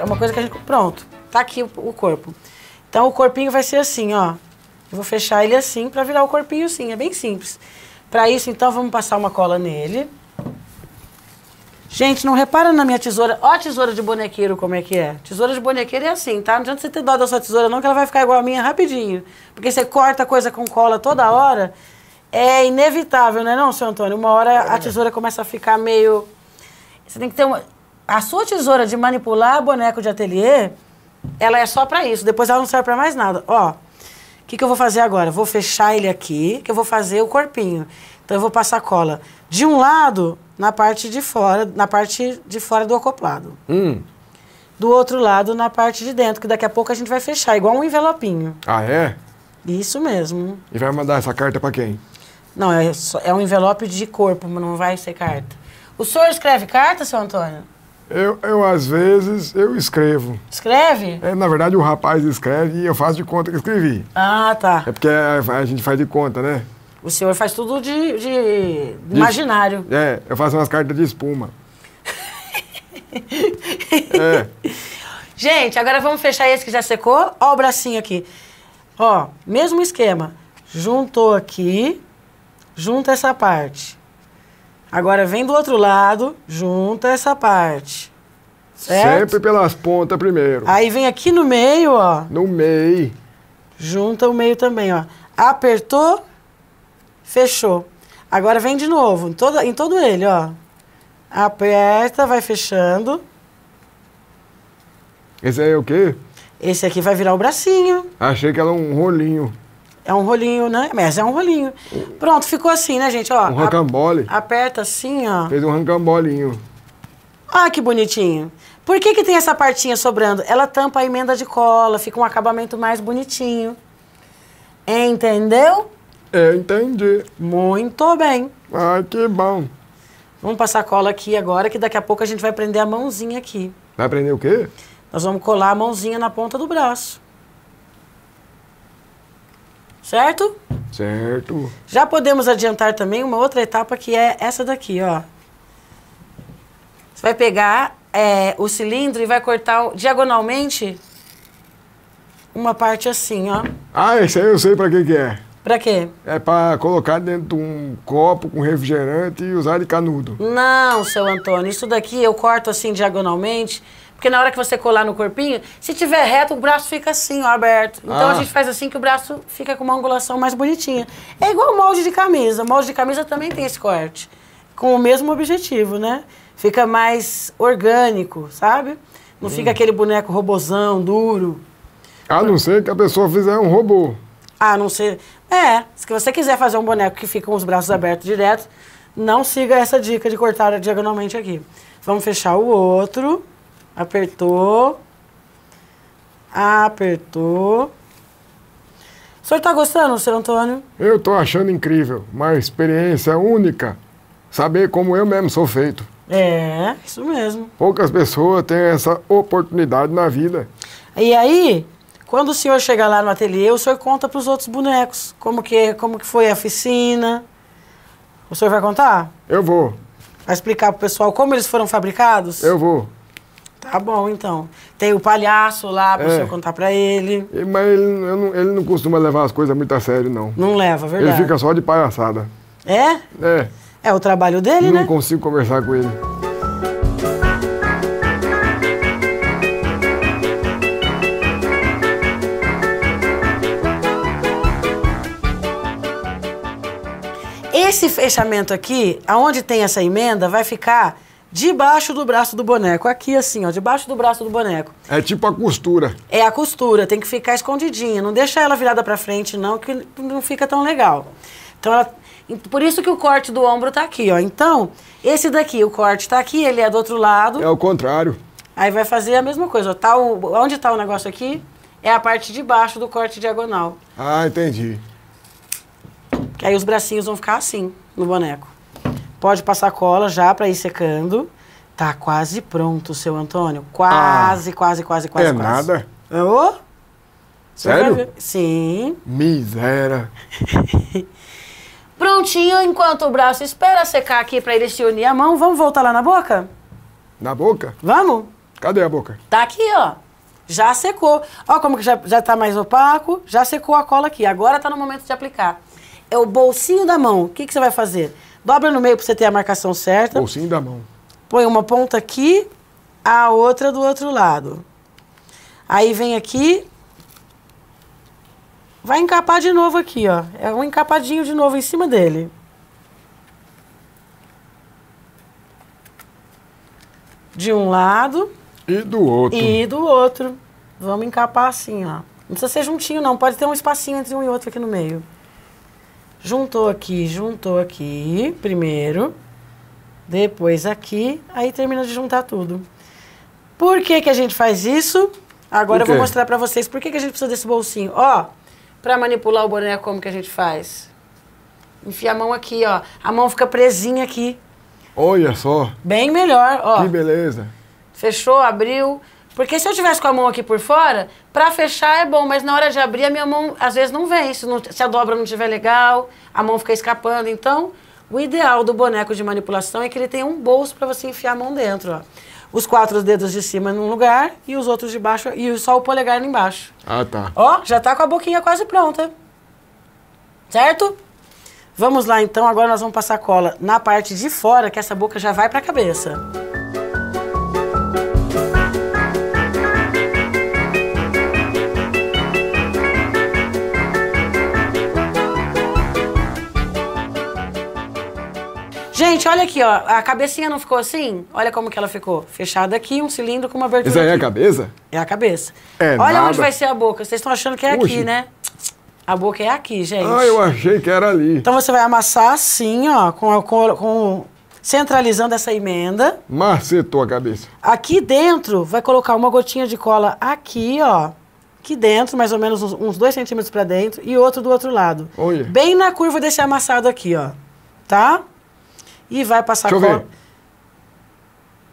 É uma coisa que a gente. Pronto, tá aqui o corpo. Então o corpinho vai ser assim, ó. Eu vou fechar ele assim para virar o corpinho assim, é bem simples. Para isso, então, vamos passar uma cola nele. Gente, não repara na minha tesoura. Ó a tesoura de bonequeiro como é que é. Tesoura de bonequeiro é assim, tá? Não adianta você ter dó da sua tesoura não, que ela vai ficar igual a minha rapidinho. Porque você corta coisa com cola toda hora, é inevitável, né não, seu Antônio? Uma hora a tesoura começa a ficar meio... Você tem que ter uma... A sua tesoura de manipular boneco de ateliê, ela é só para isso. Depois ela não serve para mais nada. Ó, que, que eu vou fazer agora? Vou fechar ele aqui, que eu vou fazer o corpinho. Então eu vou passar cola de um lado na parte de fora, na parte de fora do acoplado. Hum. Do outro lado na parte de dentro, que daqui a pouco a gente vai fechar, igual um envelopinho. Ah, é? Isso mesmo. E vai mandar essa carta para quem? Não, é, só, é um envelope de corpo, não vai ser carta. O senhor escreve carta, seu Antônio? Eu, eu, às vezes, eu escrevo. Escreve? É, na verdade, o rapaz escreve e eu faço de conta que escrevi. Ah, tá. É porque a, a gente faz de conta, né? O senhor faz tudo de, de, de imaginário. É, eu faço umas cartas de espuma. é. Gente, agora vamos fechar esse que já secou. Ó o bracinho aqui. Ó, mesmo esquema. Juntou aqui, junta essa parte. Agora vem do outro lado, junta essa parte. Certo? Sempre pelas pontas primeiro. Aí vem aqui no meio, ó. No meio. Junta o meio também, ó. Apertou, fechou. Agora vem de novo, em todo, em todo ele, ó. Aperta, vai fechando. Esse aí é o quê? Esse aqui vai virar o bracinho. Achei que era um rolinho. É um rolinho, né? Mas é um rolinho. Pronto, ficou assim, né, gente? Ó, um rancambole. Aperta assim, ó. Fez um rancambolinho. Ah, que bonitinho. Por que, que tem essa partinha sobrando? Ela tampa a emenda de cola, fica um acabamento mais bonitinho. Entendeu? É, entendi. Muito bem. Ah, que bom. Vamos passar cola aqui agora, que daqui a pouco a gente vai prender a mãozinha aqui. Vai prender o quê? Nós vamos colar a mãozinha na ponta do braço. Certo? Certo. Já podemos adiantar também uma outra etapa que é essa daqui, ó. Você vai pegar é, o cilindro e vai cortar diagonalmente uma parte assim, ó. Ah, isso aí eu sei pra que que é. Pra quê? É pra colocar dentro de um copo com refrigerante e usar de canudo. Não, seu Antônio. Isso daqui eu corto assim diagonalmente porque na hora que você colar no corpinho, se tiver reto, o braço fica assim, ó, aberto. Então ah. a gente faz assim que o braço fica com uma angulação mais bonitinha. É igual o molde de camisa. O molde de camisa também tem esse corte. Com o mesmo objetivo, né? Fica mais orgânico, sabe? Não hum. fica aquele boneco robozão, duro. A não ser que a pessoa fizer um robô. A não ser. É, se você quiser fazer um boneco que fica com os braços abertos direto, não siga essa dica de cortar diagonalmente aqui. Vamos fechar o outro. Apertou. Apertou. O senhor está gostando, senhor Antônio? Eu estou achando incrível. Uma experiência única. Saber como eu mesmo sou feito. É, isso mesmo. Poucas pessoas têm essa oportunidade na vida. E aí, quando o senhor chega lá no ateliê, o senhor conta para os outros bonecos como que, como que foi a oficina. O senhor vai contar? Eu vou. Vai explicar para o pessoal como eles foram fabricados? Eu vou. Tá bom, então. Tem o palhaço lá pra é. você contar pra ele. Mas ele, não, ele não costuma levar as coisas muito a sério, não. Não leva, é verdade. Ele fica só de palhaçada. É? É. É o trabalho dele, não né? Não consigo conversar com ele. Esse fechamento aqui, aonde tem essa emenda, vai ficar debaixo do braço do boneco. Aqui assim, ó, debaixo do braço do boneco. É tipo a costura. É a costura, tem que ficar escondidinha. Não deixa ela virada para frente não, que não fica tão legal. Então ela... Por isso que o corte do ombro tá aqui, ó. Então, esse daqui, o corte tá aqui, ele é do outro lado. É o contrário. Aí vai fazer a mesma coisa, ó. Tá o... Onde tá o negócio aqui? É a parte de baixo do corte diagonal. Ah, entendi. Que aí os bracinhos vão ficar assim, no boneco. Pode passar cola já para ir secando. Tá quase pronto, seu Antônio. Quase, ah, quase, quase, quase. É quase. nada? Ô? Sério? Sim. Miséria. Prontinho, enquanto o braço espera secar aqui para ele se unir a mão, vamos voltar lá na boca? Na boca? Vamos? Cadê a boca? Tá aqui, ó. Já secou. Ó como que já, já tá mais opaco, já secou a cola aqui. Agora tá no momento de aplicar. É o bolsinho da mão. O que, que você vai fazer? Dobra no meio para você ter a marcação certa. Bolsinho da mão. Põe uma ponta aqui, a outra do outro lado. Aí vem aqui. Vai encapar de novo aqui, ó. É um encapadinho de novo em cima dele. De um lado. E do outro. E do outro. Vamos encapar assim, ó. Não precisa ser juntinho, não. Pode ter um espacinho entre um e outro aqui no meio. Juntou aqui, juntou aqui, primeiro. Depois aqui, aí termina de juntar tudo. Por que que a gente faz isso? Agora eu vou mostrar pra vocês por que que a gente precisa desse bolsinho. Ó, pra manipular o boneco, como que a gente faz? Enfia a mão aqui, ó. A mão fica presinha aqui. Olha só. Bem melhor, ó. Que beleza. Fechou, abriu. Porque se eu tivesse com a mão aqui por fora, para fechar é bom, mas na hora de abrir a minha mão às vezes não vem. Se, não, se a dobra não estiver legal, a mão fica escapando. Então, o ideal do boneco de manipulação é que ele tenha um bolso para você enfiar a mão dentro. Ó. Os quatro dedos de cima num lugar e os outros de baixo e só o polegar embaixo. Ah, tá. Ó, já tá com a boquinha quase pronta. Certo? Vamos lá, então. Agora nós vamos passar cola na parte de fora, que essa boca já vai para a cabeça. Gente, olha aqui, ó. A cabecinha não ficou assim? Olha como que ela ficou. Fechada aqui, um cilindro com uma abertura. Isso aí é a cabeça? É a cabeça. É olha nada. onde vai ser a boca. Vocês estão achando que é aqui, né? A boca é aqui, gente. Ah, eu achei que era ali. Então você vai amassar assim, ó, com, com, com centralizando essa emenda. Macetou a cabeça. Aqui dentro, vai colocar uma gotinha de cola aqui, ó. Aqui dentro, mais ou menos uns, uns dois centímetros para dentro, e outro do outro lado. Olha. Bem na curva desse amassado aqui, ó. Tá? e vai passar cola Deixa eu ver.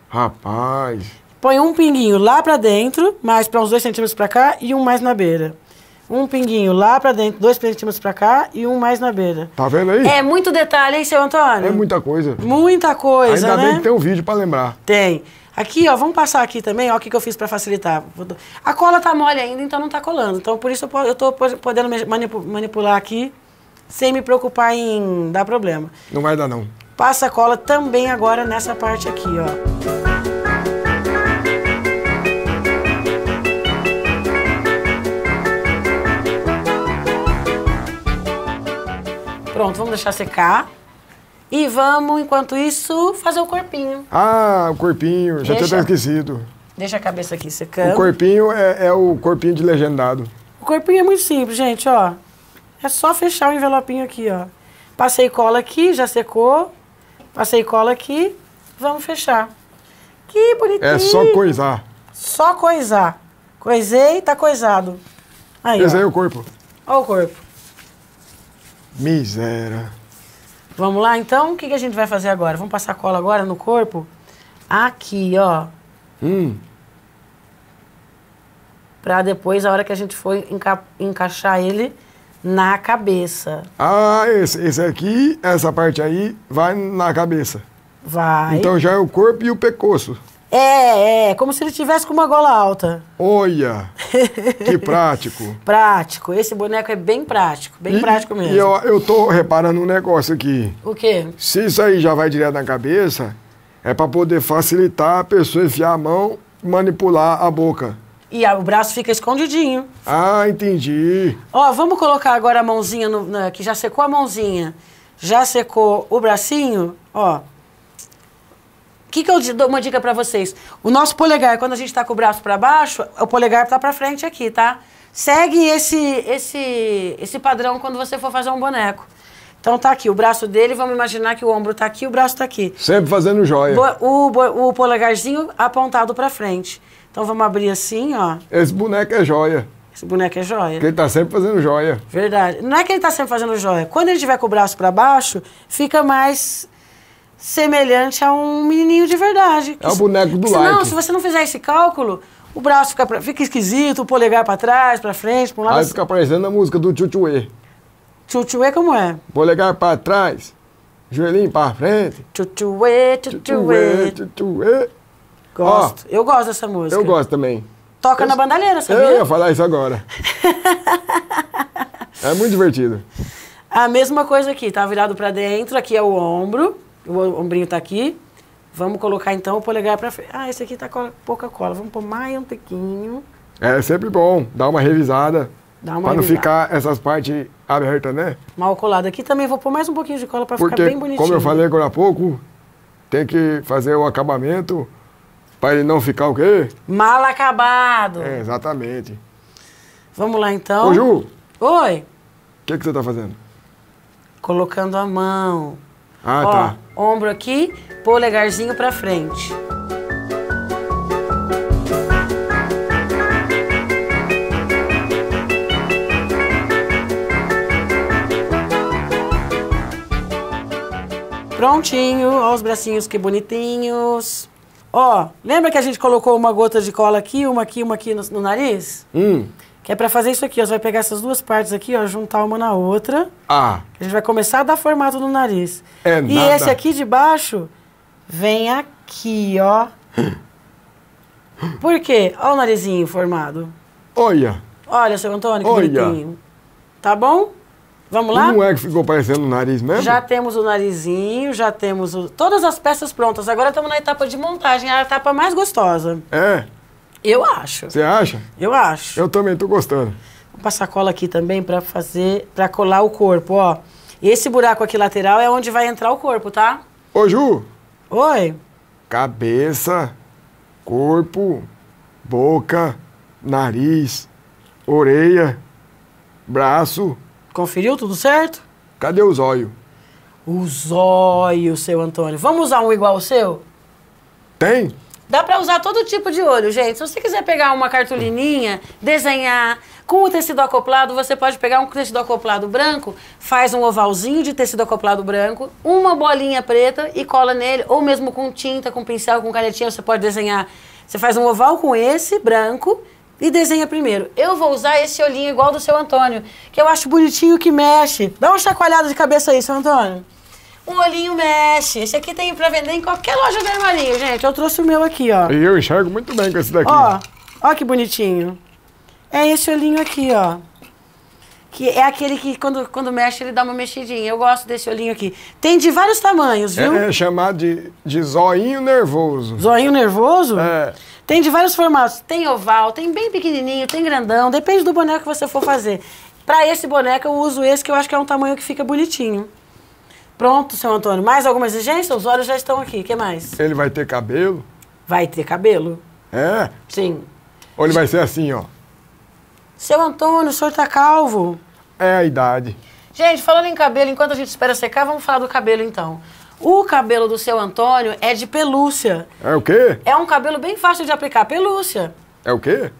Rapaz. Põe um pinguinho lá pra dentro, mais pra uns dois centímetros pra cá e um mais na beira. Um pinguinho lá pra dentro, dois centímetros pra cá e um mais na beira. Tá vendo aí? É muito detalhe, hein, seu Antônio? É muita coisa. Muita coisa, Ainda né? bem que tem um vídeo pra lembrar. Tem. Aqui, ó, vamos passar aqui também, ó, o que, que eu fiz para facilitar. A cola tá mole ainda, então não tá colando. Então, por isso eu tô podendo manipular aqui, sem me preocupar em dar problema. Não vai dar, não passa cola também agora nessa parte aqui, ó. Pronto, vamos deixar secar. E vamos, enquanto isso, fazer o corpinho. Ah, o corpinho, já deixa, tinha esquecido. Deixa a cabeça aqui secando. O corpinho é, é, o corpinho de legendado. O corpinho é muito simples, gente, ó. É só fechar o envelopinho aqui, ó. Passei cola aqui, já secou. Passei cola aqui, vamos fechar. Que bonitinho. É só coisar. Só coisar. Coisei, tá coisado. Aí, ó. o corpo. Olha o corpo. Miséria. Vamos lá, então? O que, que a gente vai fazer agora? Vamos passar cola agora no corpo? Aqui, ó. Hum. Pra depois, a hora que a gente for enca encaixar ele, na cabeça. Ah, esse, esse aqui, essa parte aí, vai na cabeça. Vai. Então já é o corpo e o pescoço. É, é, como se ele tivesse com uma gola alta. Olha, que prático. prático, esse boneco é bem prático, bem e, prático mesmo. E eu, eu tô reparando um negócio aqui. O quê? Se isso aí já vai direto na cabeça, é para poder facilitar a pessoa enfiar a mão manipular a boca. E o braço fica escondidinho. Ah, entendi. Ó, vamos colocar agora a mãozinha, no, que já secou a mãozinha, já secou o bracinho, ó. O que, que eu dou uma dica para vocês? O nosso polegar, quando a gente tá com o braço para baixo, o polegar tá para frente aqui, tá? Segue esse, esse, esse padrão quando você for fazer um boneco. Então tá aqui, o braço dele, vamos imaginar que o ombro tá aqui, o braço tá aqui. Sempre fazendo joia. o, o, o polegarzinho apontado para frente. Então vamos abrir assim, ó. Esse boneco é joia. Esse boneco é joia. Porque ele tá sempre fazendo joia. Verdade. Não é que ele tá sempre fazendo joia. Quando ele tiver com o braço para baixo, fica mais semelhante a um menininho de verdade. É o boneco do lado. Não, like. se você não fizer esse cálculo, o braço fica, pra, fica esquisito, o polegar para trás, para frente, para um lado. Aí fica parecendo a música do Tchutchuê. Tchutchuê como é? Polegar para trás, joelhinho para frente. Tchutchuê, tchutchuê. Tchutchuê, tchutchuê. Gosto. eu gosto dessa música. Eu gosto também. Toca eu... na bandalheira, sabia? Eu ia falar isso agora. é muito divertido. A mesma coisa aqui, tá virado para dentro, aqui é o ombro, o ombrinho tá aqui. Vamos colocar então o polegar para frente. Ah, esse aqui tá com pouca cola. Vamos pôr mais um tequinho. É sempre bom, dá uma revisada. Dá uma pra revisada. não ficar essas partes abertas, né? Mal colado. Aqui também vou pôr mais um pouquinho de cola para ficar bem bonitinho. Como eu falei agora há pouco, tem que fazer o acabamento para ele não ficar o quê? Mal acabado. É, exatamente. Vamos lá então. Ô, Ju. Oi. O que, é que você tá fazendo? Colocando a mão. Ah, Ó, tá. Ombro aqui, polegarzinho para frente. Prontinho, olha os bracinhos que bonitinhos. Ó, lembra que a gente colocou uma gota de cola aqui, uma aqui, uma aqui no, no nariz? Hum. Que é pra fazer isso aqui, ó. Você vai pegar essas duas partes aqui, ó, juntar uma na outra. Ah. A gente vai começar a dar formato no nariz. É e nada. esse aqui de baixo vem aqui, ó. Por quê? Ó o narizinho formado. Olha. Olha, seu Antônio, que Olha. bonitinho. Tá bom? Vamos lá? Como é que ficou parecendo o nariz mesmo? Já temos o narizinho, já temos o... todas as peças prontas. Agora estamos na etapa de montagem, a etapa mais gostosa. É? Eu acho. Você acha? Eu acho. Eu também estou gostando. Vou passar cola aqui também para fazer, para colar o corpo, ó. Esse buraco aqui lateral é onde vai entrar o corpo, tá? Ô, Ju. Oi. Cabeça, corpo, boca, nariz, orelha, braço, Conferiu tudo certo? Cadê o zóio? O zóio, seu Antônio. Vamos usar um igual ao seu? Tem? Dá para usar todo tipo de olho, gente. Se você quiser pegar uma cartolininha, desenhar com o tecido acoplado, você pode pegar um tecido acoplado branco, faz um ovalzinho de tecido acoplado branco, uma bolinha preta e cola nele, ou mesmo com tinta, com pincel, com canetinha, você pode desenhar. Você faz um oval com esse branco e desenha primeiro. Eu vou usar esse olhinho igual do seu Antônio, que eu acho bonitinho que mexe. Dá uma chacoalhada de cabeça aí, seu Antônio. Um olhinho mexe. Esse aqui tem pra vender em qualquer loja de armarinho, gente. Eu trouxe o meu aqui, ó. E eu enxergo muito bem com esse daqui. Ó, ó que bonitinho. É esse olhinho aqui, ó. Que é aquele que quando, quando mexe ele dá uma mexidinha. Eu gosto desse olhinho aqui. Tem de vários tamanhos, viu? É, é chamado de, de zoinho nervoso. Zoinho nervoso? É. Tem de vários formatos. Tem oval, tem bem pequenininho, tem grandão. Depende do boneco que você for fazer. Para esse boneco, eu uso esse, que eu acho que é um tamanho que fica bonitinho. Pronto, seu Antônio. Mais alguma exigência? Os olhos já estão aqui. O que mais? Ele vai ter cabelo? Vai ter cabelo. É? Sim. Ou ele vai ser assim, ó. Seu Antônio, o senhor tá calvo? É a idade. Gente, falando em cabelo, enquanto a gente espera secar, vamos falar do cabelo então. O cabelo do seu Antônio é de pelúcia. É o quê? É um cabelo bem fácil de aplicar. Pelúcia. É o quê?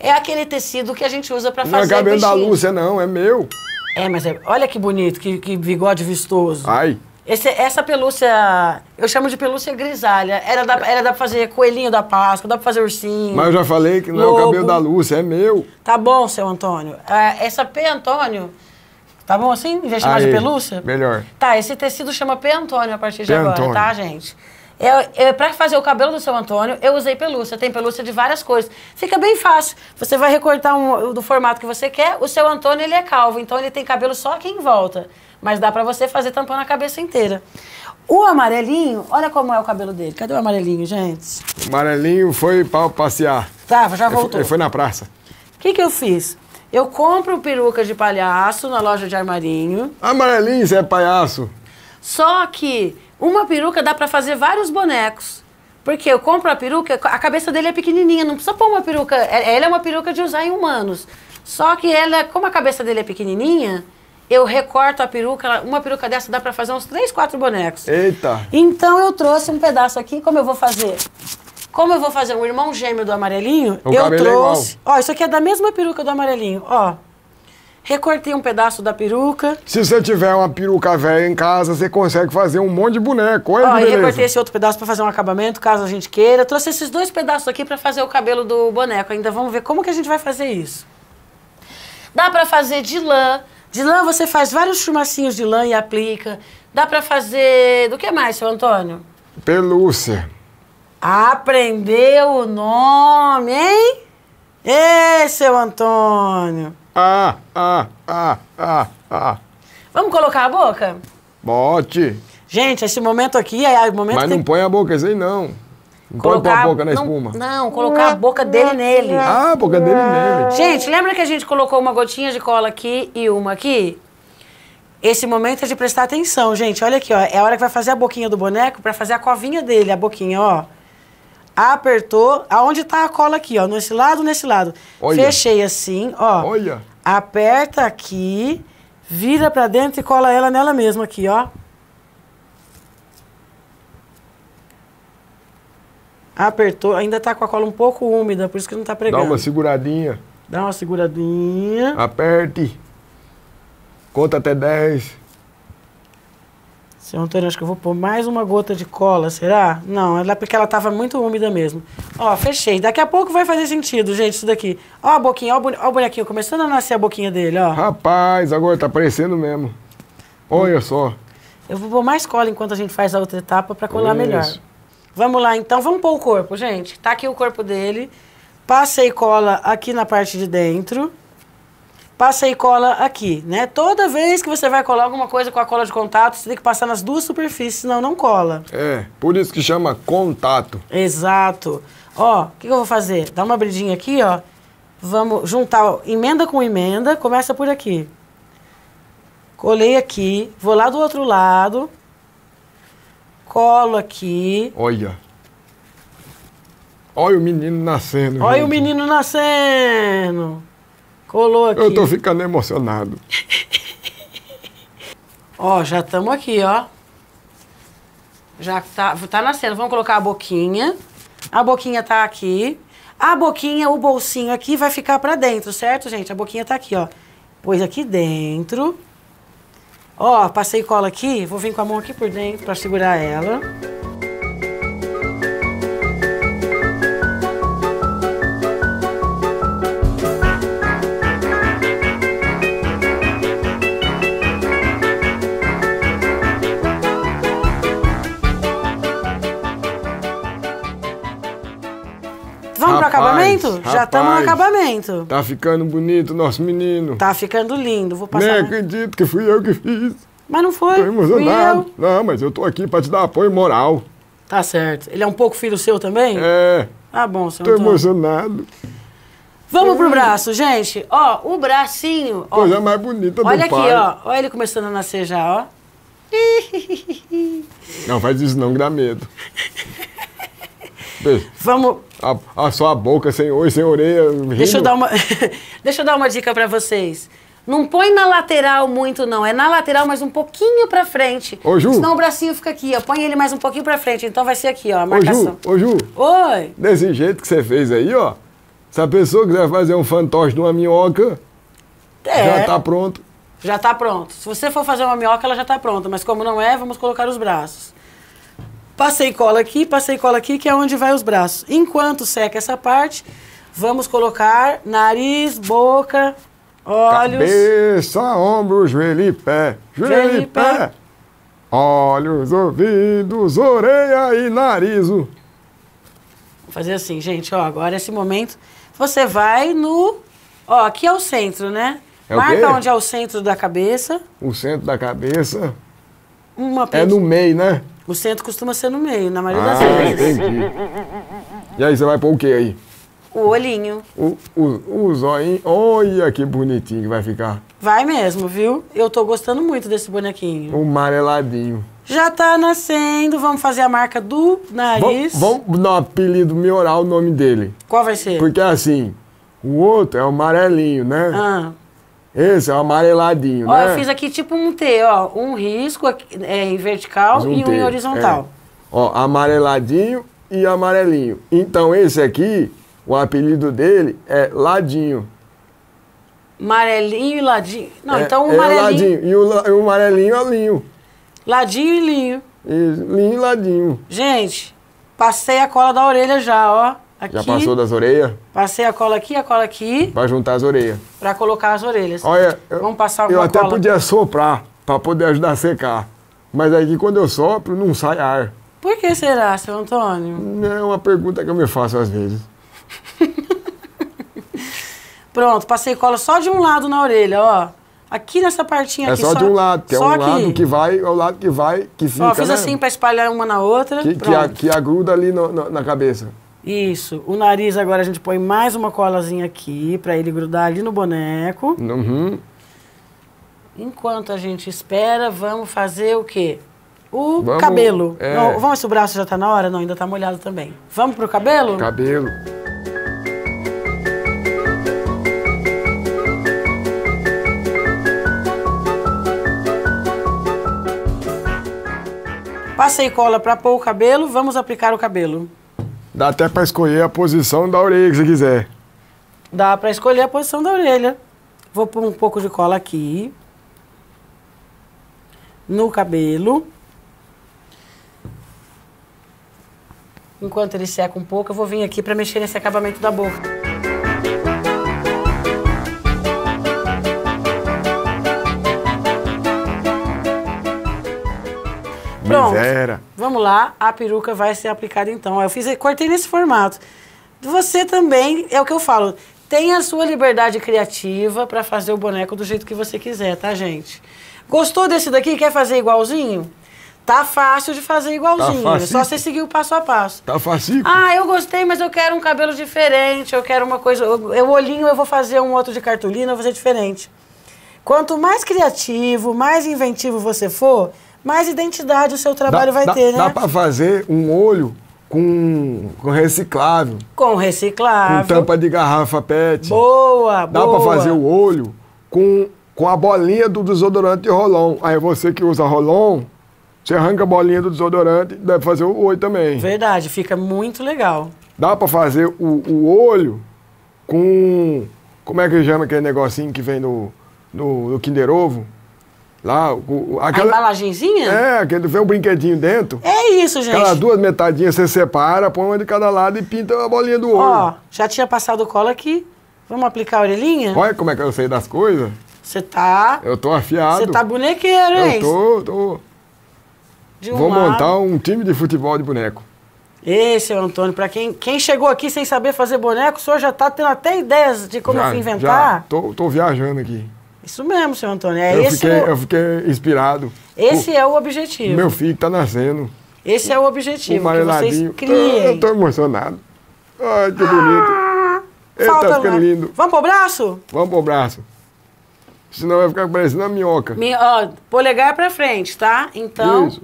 É aquele tecido que a gente usa para fazer. Não é cabelo peixinho. da Lúcia, não, é meu. É, mas é, olha que bonito, que, que bigode vistoso. Ai. Esse, essa pelúcia, eu chamo de pelúcia grisalha. Era da, era da fazer coelhinho da Páscoa, dá pra fazer ursinho. Mas eu já falei que não lobo. é o cabelo da Lúcia, é meu. Tá bom, seu Antônio. Ah, essa P, Antônio, Tá bom assim? Em vez de chamar de pelúcia? Melhor. Tá, esse tecido chama P. Antônio a partir de P. agora, Antônio. tá, gente? Eu, eu, pra fazer o cabelo do seu Antônio, eu usei pelúcia. Tem pelúcia de várias coisas. Fica bem fácil. Você vai recortar um, do formato que você quer. O seu Antônio, ele é calvo, então ele tem cabelo só aqui em volta. Mas dá pra você fazer tampando a cabeça inteira. O amarelinho, olha como é o cabelo dele. Cadê o amarelinho, gente? O amarelinho foi pra passear. Tá, já voltou. Ele foi, ele foi na praça. O que, que eu fiz? Eu compro peruca de palhaço na loja de armarinho. Amarelinho, você é palhaço. Só que uma peruca dá para fazer vários bonecos. Porque eu compro a peruca, a cabeça dele é pequenininha, não precisa pôr uma peruca. É, ela é uma peruca de usar em humanos. Só que ela, como a cabeça dele é pequenininha, eu recorto a peruca, uma peruca dessa dá para fazer uns três, quatro bonecos. Eita! Então eu trouxe um pedaço aqui, como eu vou fazer como eu vou fazer um irmão gêmeo do amarelinho, o eu é trouxe. É ó, isso aqui é da mesma peruca do amarelinho, ó. Recortei um pedaço da peruca. Se você tiver uma peruca velha em casa, você consegue fazer um monte de boneco. Olha Ó, e recortei esse outro pedaço para fazer um acabamento, caso a gente queira. Trouxe esses dois pedaços aqui para fazer o cabelo do boneco. Ainda vamos ver como que a gente vai fazer isso. Dá para fazer de lã. De lã você faz vários chumacinhos de lã e aplica. Dá para fazer... Do que mais, seu Antônio? Pelúcia. Aprendeu o nome, hein? Ê, seu Antônio! Ah, ah, ah, ah, ah. Vamos colocar a boca? Bote! Gente, esse momento aqui é o momento Mas não põe a boca, isso assim, aí não. Não colocar, põe a boca na não, espuma. Não, colocar a boca dele nele. Ah, a boca dele nele. Gente, lembra que a gente colocou uma gotinha de cola aqui e uma aqui? Esse momento é de prestar atenção, gente. Olha aqui, ó. É a hora que vai fazer a boquinha do boneco para fazer a covinha dele, a boquinha, ó apertou. Aonde tá a cola aqui, ó? Nesse lado, nesse lado. Olha. Fechei assim, ó. Olha. Aperta aqui, vira para dentro e cola ela nela mesma aqui, ó. Apertou, ainda tá com a cola um pouco úmida, por isso que não tá pregando. Dá uma seguradinha. Dá uma seguradinha. Aperte. Conta até 10. Seu Antônio, acho que eu vou pôr mais uma gota de cola, será? Não, é porque ela tava muito úmida mesmo. Ó, fechei. Daqui a pouco vai fazer sentido, gente, isso daqui. Ó a boquinha, ó o, ó bonequinho. Começando a nascer a boquinha dele, ó. Rapaz, agora tá aparecendo mesmo. Olha hum. só. Eu vou pôr mais cola enquanto a gente faz a outra etapa para colar Isso. melhor. Vamos lá, então. Vamos pôr o corpo, gente. Tá aqui o corpo dele. Passei cola aqui na parte de dentro passa e cola aqui, né? Toda vez que você vai colar alguma coisa com a cola de contato, você tem que passar nas duas superfícies, senão não cola. É, por isso que chama contato. Exato. Ó, o que, que eu vou fazer? Dá uma abridinha aqui, ó. Vamos juntar ó, emenda com emenda, começa por aqui. Colei aqui, vou lá do outro lado, colo aqui. Olha. Olha o menino nascendo. Olha gente. o menino nascendo. Colou aqui. Eu tô ficando emocionado. ó, já estamos aqui, ó. Já tá, tá nascendo. Vamos colocar a boquinha. A boquinha tá aqui. A boquinha, o bolsinho aqui vai ficar pra dentro, certo, gente? A boquinha tá aqui, ó. Pôs aqui dentro. Ó, passei cola aqui. Vou vir com a mão aqui por dentro pra segurar ela. Rapaz, já estamos no acabamento. Tá ficando bonito nosso menino. Tá ficando lindo. Vou passar. Nem acredito que fui eu que fiz. Mas não foi. Tô emocionado. Fui eu. Não, mas eu tô aqui para te dar apoio moral. Tá certo. Ele é um pouco filho seu também? É. ah, bom, senhor. Tô emocionado. Vamos é. pro braço, gente. Ó, o bracinho. Ó, Coisa mais bonita olha do Olha aqui, ó. Olha ele começando a nascer já, ó. Não faz isso não, que dá medo. Vamos. A, a sua boca sem oi, sem orelha. Rindo. Deixa eu dar uma, Deixa eu dar uma dica para vocês. Não põe na lateral muito, não. É na lateral, mas um pouquinho pra frente. Ô, Ju. Senão o bracinho fica aqui, ó. Põe ele mais um pouquinho pra frente. Então vai ser aqui, ó, a marcação. Ô, Ju. Ô, Ju. Oi. Desse jeito que você fez aí, ó. Se a pessoa quiser fazer um fantoche de uma minhoca, é. já tá pronto. Já tá pronto. Se você for fazer uma minhoca, ela já tá pronta. Mas como não é, vamos colocar os braços. Passei cola aqui, passei cola aqui, que é onde vai os braços. Enquanto seca essa parte, vamos colocar nariz, boca, olhos... Cabeça, ombro, joelho e pé. Joelho, joelho e pé. pé. Olhos, ouvidos, orelha e nariz. Vou fazer assim, gente, ó, agora esse momento você vai no... Ó, aqui é o centro, né? É Marca onde é o centro da cabeça. O centro da cabeça. Uma É no meio, né? O centro costuma ser no meio, na maioria ah, das vezes. Entendi. E aí, você vai pôr o que aí? O olhinho. O, o, o zoinho. Olha que bonitinho que vai ficar. Vai mesmo, viu? Eu tô gostando muito desse bonequinho. O amareladinho. Já tá nascendo, vamos fazer a marca do nariz. Vamos, no dar um apelido o nome dele. Qual vai ser? Porque assim, o outro é o amarelinho, né? Ah. Esse é o amareladinho, ó, né? eu fiz aqui tipo um T, ó. Um risco é, em vertical um e um em é. horizontal. É. Ó, amareladinho e amarelinho. Então esse aqui, o apelido dele é Ladinho. Amarelinho e ladinho. Não, é, então o é amarelinho. É e o, o amarelinho é linho. Ladinho e linho. Isso, linho e ladinho. Gente, passei a cola da orelha já, ó. Aqui, Já passou das orelhas? Passei a cola aqui, a cola aqui. Para juntar as orelhas. Para colocar as orelhas. Olha, eu, Vamos passar eu até cola. podia soprar para poder ajudar a secar. Mas aqui quando eu sopro, não sai ar. Por que será, seu Antônio? É uma pergunta que eu me faço às vezes. Pronto, passei cola só de um lado na orelha, ó. Aqui nessa partinha é aqui. É só, só, de um lado, que é um lado que vai, é o lado que vai, que fica. Ó, fiz né? assim para espalhar uma na outra. Que, que, a, que agruda ali no, no, na cabeça. Isso. O nariz agora a gente põe mais uma colazinha aqui para ele grudar ali no boneco. Uhum. Enquanto a gente espera, vamos fazer o quê? O vamos, cabelo. É... Não, vamos, o braço já tá na hora? Não, ainda tá molhado também. Vamos pro cabelo? Cabelo. Passei cola para pôr o cabelo, vamos aplicar o cabelo. Dá até para escolher a posição da orelha que você quiser. Dá para escolher a posição da orelha. Vou pôr um pouco de cola aqui. No cabelo. Enquanto ele seca um pouco, eu vou vir aqui para mexer nesse acabamento da boca. Pronto. Misera. Vamos lá, a peruca vai ser aplicada então. Eu fiz, cortei nesse formato. Você também, é o que eu falo, tem a sua liberdade criativa para fazer o boneco do jeito que você quiser, tá, gente? Gostou desse daqui? Quer fazer igualzinho? Tá fácil de fazer igualzinho. Tá é só você seguir o passo a passo. Tá fácil. Ah, eu gostei, mas eu quero um cabelo diferente, eu quero uma coisa. O olhinho eu vou fazer um outro de cartolina, eu vou fazer diferente. Quanto mais criativo, mais inventivo você for, mais identidade o seu trabalho dá, vai dá, ter, né? Dá para fazer um olho com, com reciclável. Com reciclável. Com tampa de garrafa PET. Boa, dá boa. Dá para fazer o olho com, com a bolinha do desodorante Rolon. Aí você que usa Rolon, você arranca a bolinha do desodorante, deve fazer o olho também. Verdade, fica muito legal. Dá para fazer o, o olho com. Como é que chama aquele negocinho que vem no, no, no Kinder Ovo? Lá, o, aquela, a embalagenzinha? É, aquele vem um brinquedinho dentro. É isso, gente. Aquelas duas metadinhas você separa, põe uma de cada lado e pinta a bolinha do olho. Ó, já tinha passado cola aqui. Vamos aplicar a orelhinha? Olha como é que eu sei das coisas. Você tá. Eu tô afiado. Você tá bonequeiro, hein? Eu tô, tô. Um Vou lado. montar um time de futebol de boneco. Esse é o Antônio. Para quem, quem chegou aqui sem saber fazer boneco, o senhor já tá tendo até ideias de como já, fui inventar. Já, tô, tô viajando aqui. Isso mesmo, seu Antônio. É eu, esse fiquei, o... eu fiquei inspirado. Esse o... é o objetivo. Meu filho está nascendo. Esse é o objetivo. O Mareladinho. Eu estou emocionado. Ai, que bonito. Ah, Ele está ficando lindo. Vamos pro braço? Vamos pro braço. Senão vai ficar parecendo uma minhoca. Mi... Ó, polegar para frente, tá? Então, Isso.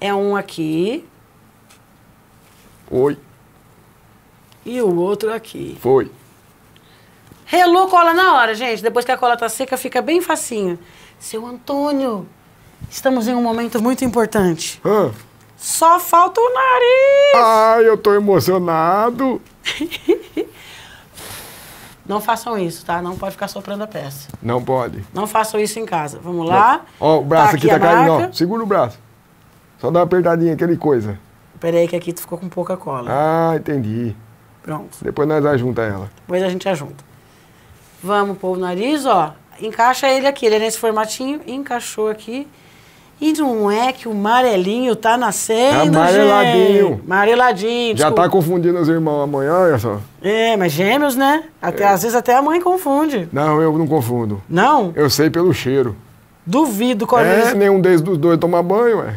é um aqui. Oi. E o outro aqui. Foi. Relou cola na hora, gente. Depois que a cola tá seca, fica bem facinho. Seu Antônio, estamos em um momento muito importante. Só falta o nariz. Ai, eu tô emocionado. Não façam isso, tá? Não pode ficar soprando a peça. Não pode. Não façam isso em casa. Vamos lá. Ó, o braço tá aqui, tá aqui tá caindo, ó. Segura o braço. Só dá uma apertadinha, aquele coisa. Peraí, que aqui tu ficou com pouca cola. Ah, entendi. Pronto. Depois nós ajunta ela. Depois a gente ajunta. Vamos pôr o nariz, ó. Encaixa ele aqui, ele é nesse formatinho, encaixou aqui. E não é que o amarelinho tá nascendo, Amareladinho. Gente. Amareladinho. Desculpa. Já tá confundindo os irmãos amanhã, olha só. É, mas gêmeos, né? Até, é. Às vezes até a mãe confunde. Não, eu não confundo. Não? Eu sei pelo cheiro. Duvido qual é. É, nenhum deles dos dois tomar banho, ué.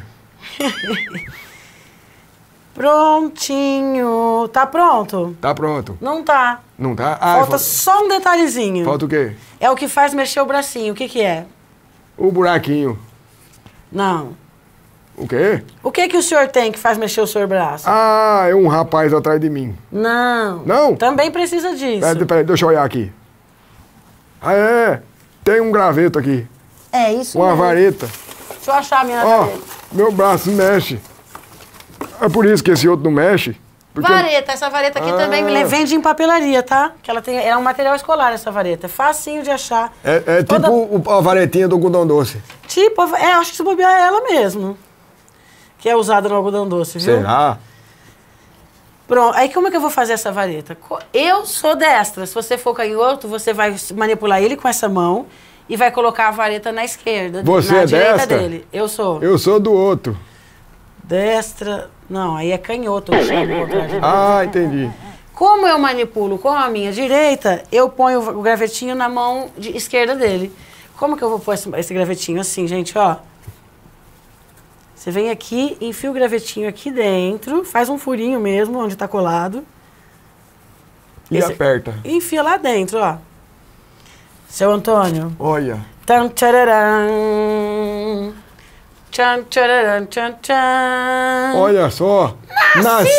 Prontinho. Tá pronto? Tá pronto. Não tá. Não tá? Ah, falta, falta só um detalhezinho. Falta o quê? É o que faz mexer o bracinho. O que que é? O buraquinho. Não. O quê? O que que o senhor tem que faz mexer o seu braço? Ah, é um rapaz atrás de mim. Não. Não? Também precisa disso. Peraí, deixa eu olhar aqui. Ah, é. Tem um graveto aqui. É isso Uma mesmo. vareta. Deixa eu achar a minha Ó, oh, meu braço mexe. É por isso que esse outro não mexe. Porque... Vareta, essa vareta aqui ah. também me ah. vende em papelaria, tá? Que ela tem, é um material escolar essa vareta, é facinho de achar. É, é Toda... tipo a varetinha do algodão doce. Tipo, é, acho que se bobear é ela mesmo, que é usada no algodão doce, viu? Será? Pronto, aí como é que eu vou fazer essa vareta? Eu sou destra, se você for canhoto, você vai manipular ele com essa mão e vai colocar a vareta na esquerda, você na é direita destra? dele. Eu sou. Eu sou do outro destra. Não, aí é canhoto. Eu chamo ah, entendi. Como eu manipulo com a minha direita, eu ponho o gravetinho na mão de esquerda dele. Como que eu vou pôr esse, esse gravetinho assim, gente, ó? Você vem aqui, enfia o gravetinho aqui dentro, faz um furinho mesmo, onde tá colado. E esse, aperta. Enfia lá dentro, ó. Seu Antônio. Olha. Tan, tchararam. Tchan, tcharam, tchan, tchan. Olha só! Nasci!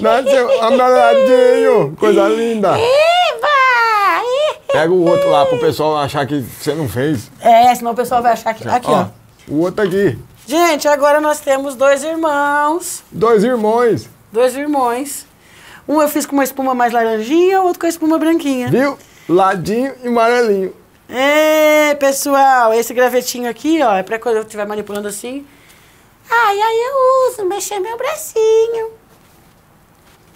Nasceu! Nasceu amareladinho! Coisa linda! Eba! Pega o outro lá pro pessoal achar que você não fez. É, senão o pessoal vai achar que. Aqui, ó. ó. O outro aqui. Gente, agora nós temos dois irmãos. Dois irmãos. Dois irmãos. Um eu fiz com uma espuma mais laranjinha, o outro com a espuma branquinha. Viu? Ladinho e amarelinho. Ei, pessoal, esse gravetinho aqui, ó, é pra quando eu estiver manipulando assim. Ai, aí eu uso, mexer meu bracinho.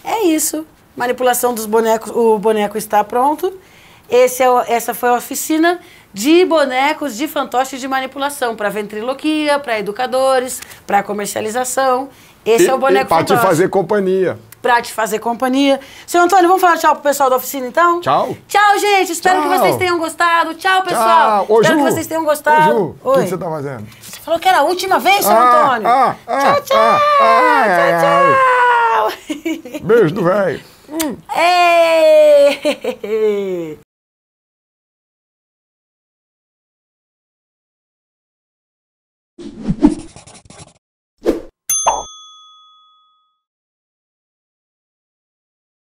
É isso. Manipulação dos bonecos, o boneco está pronto. Esse é o, essa foi a oficina de bonecos de fantoches de manipulação para ventriloquia, para educadores, para comercialização. Esse e, é o boneco e pra te fazer companhia pra te fazer companhia. Seu Antônio, vamos falar tchau pro pessoal da oficina, então? Tchau. Tchau, gente. Espero tchau. que vocês tenham gostado. Tchau, pessoal. Tchau. Ô, Espero Ju. que vocês tenham gostado. o que você tá fazendo? Você falou que era a última vez, seu ah, Antônio. Ah, ah, tchau, tchau. Ah, ah tchau, tchau. Beijo do velho. Hum.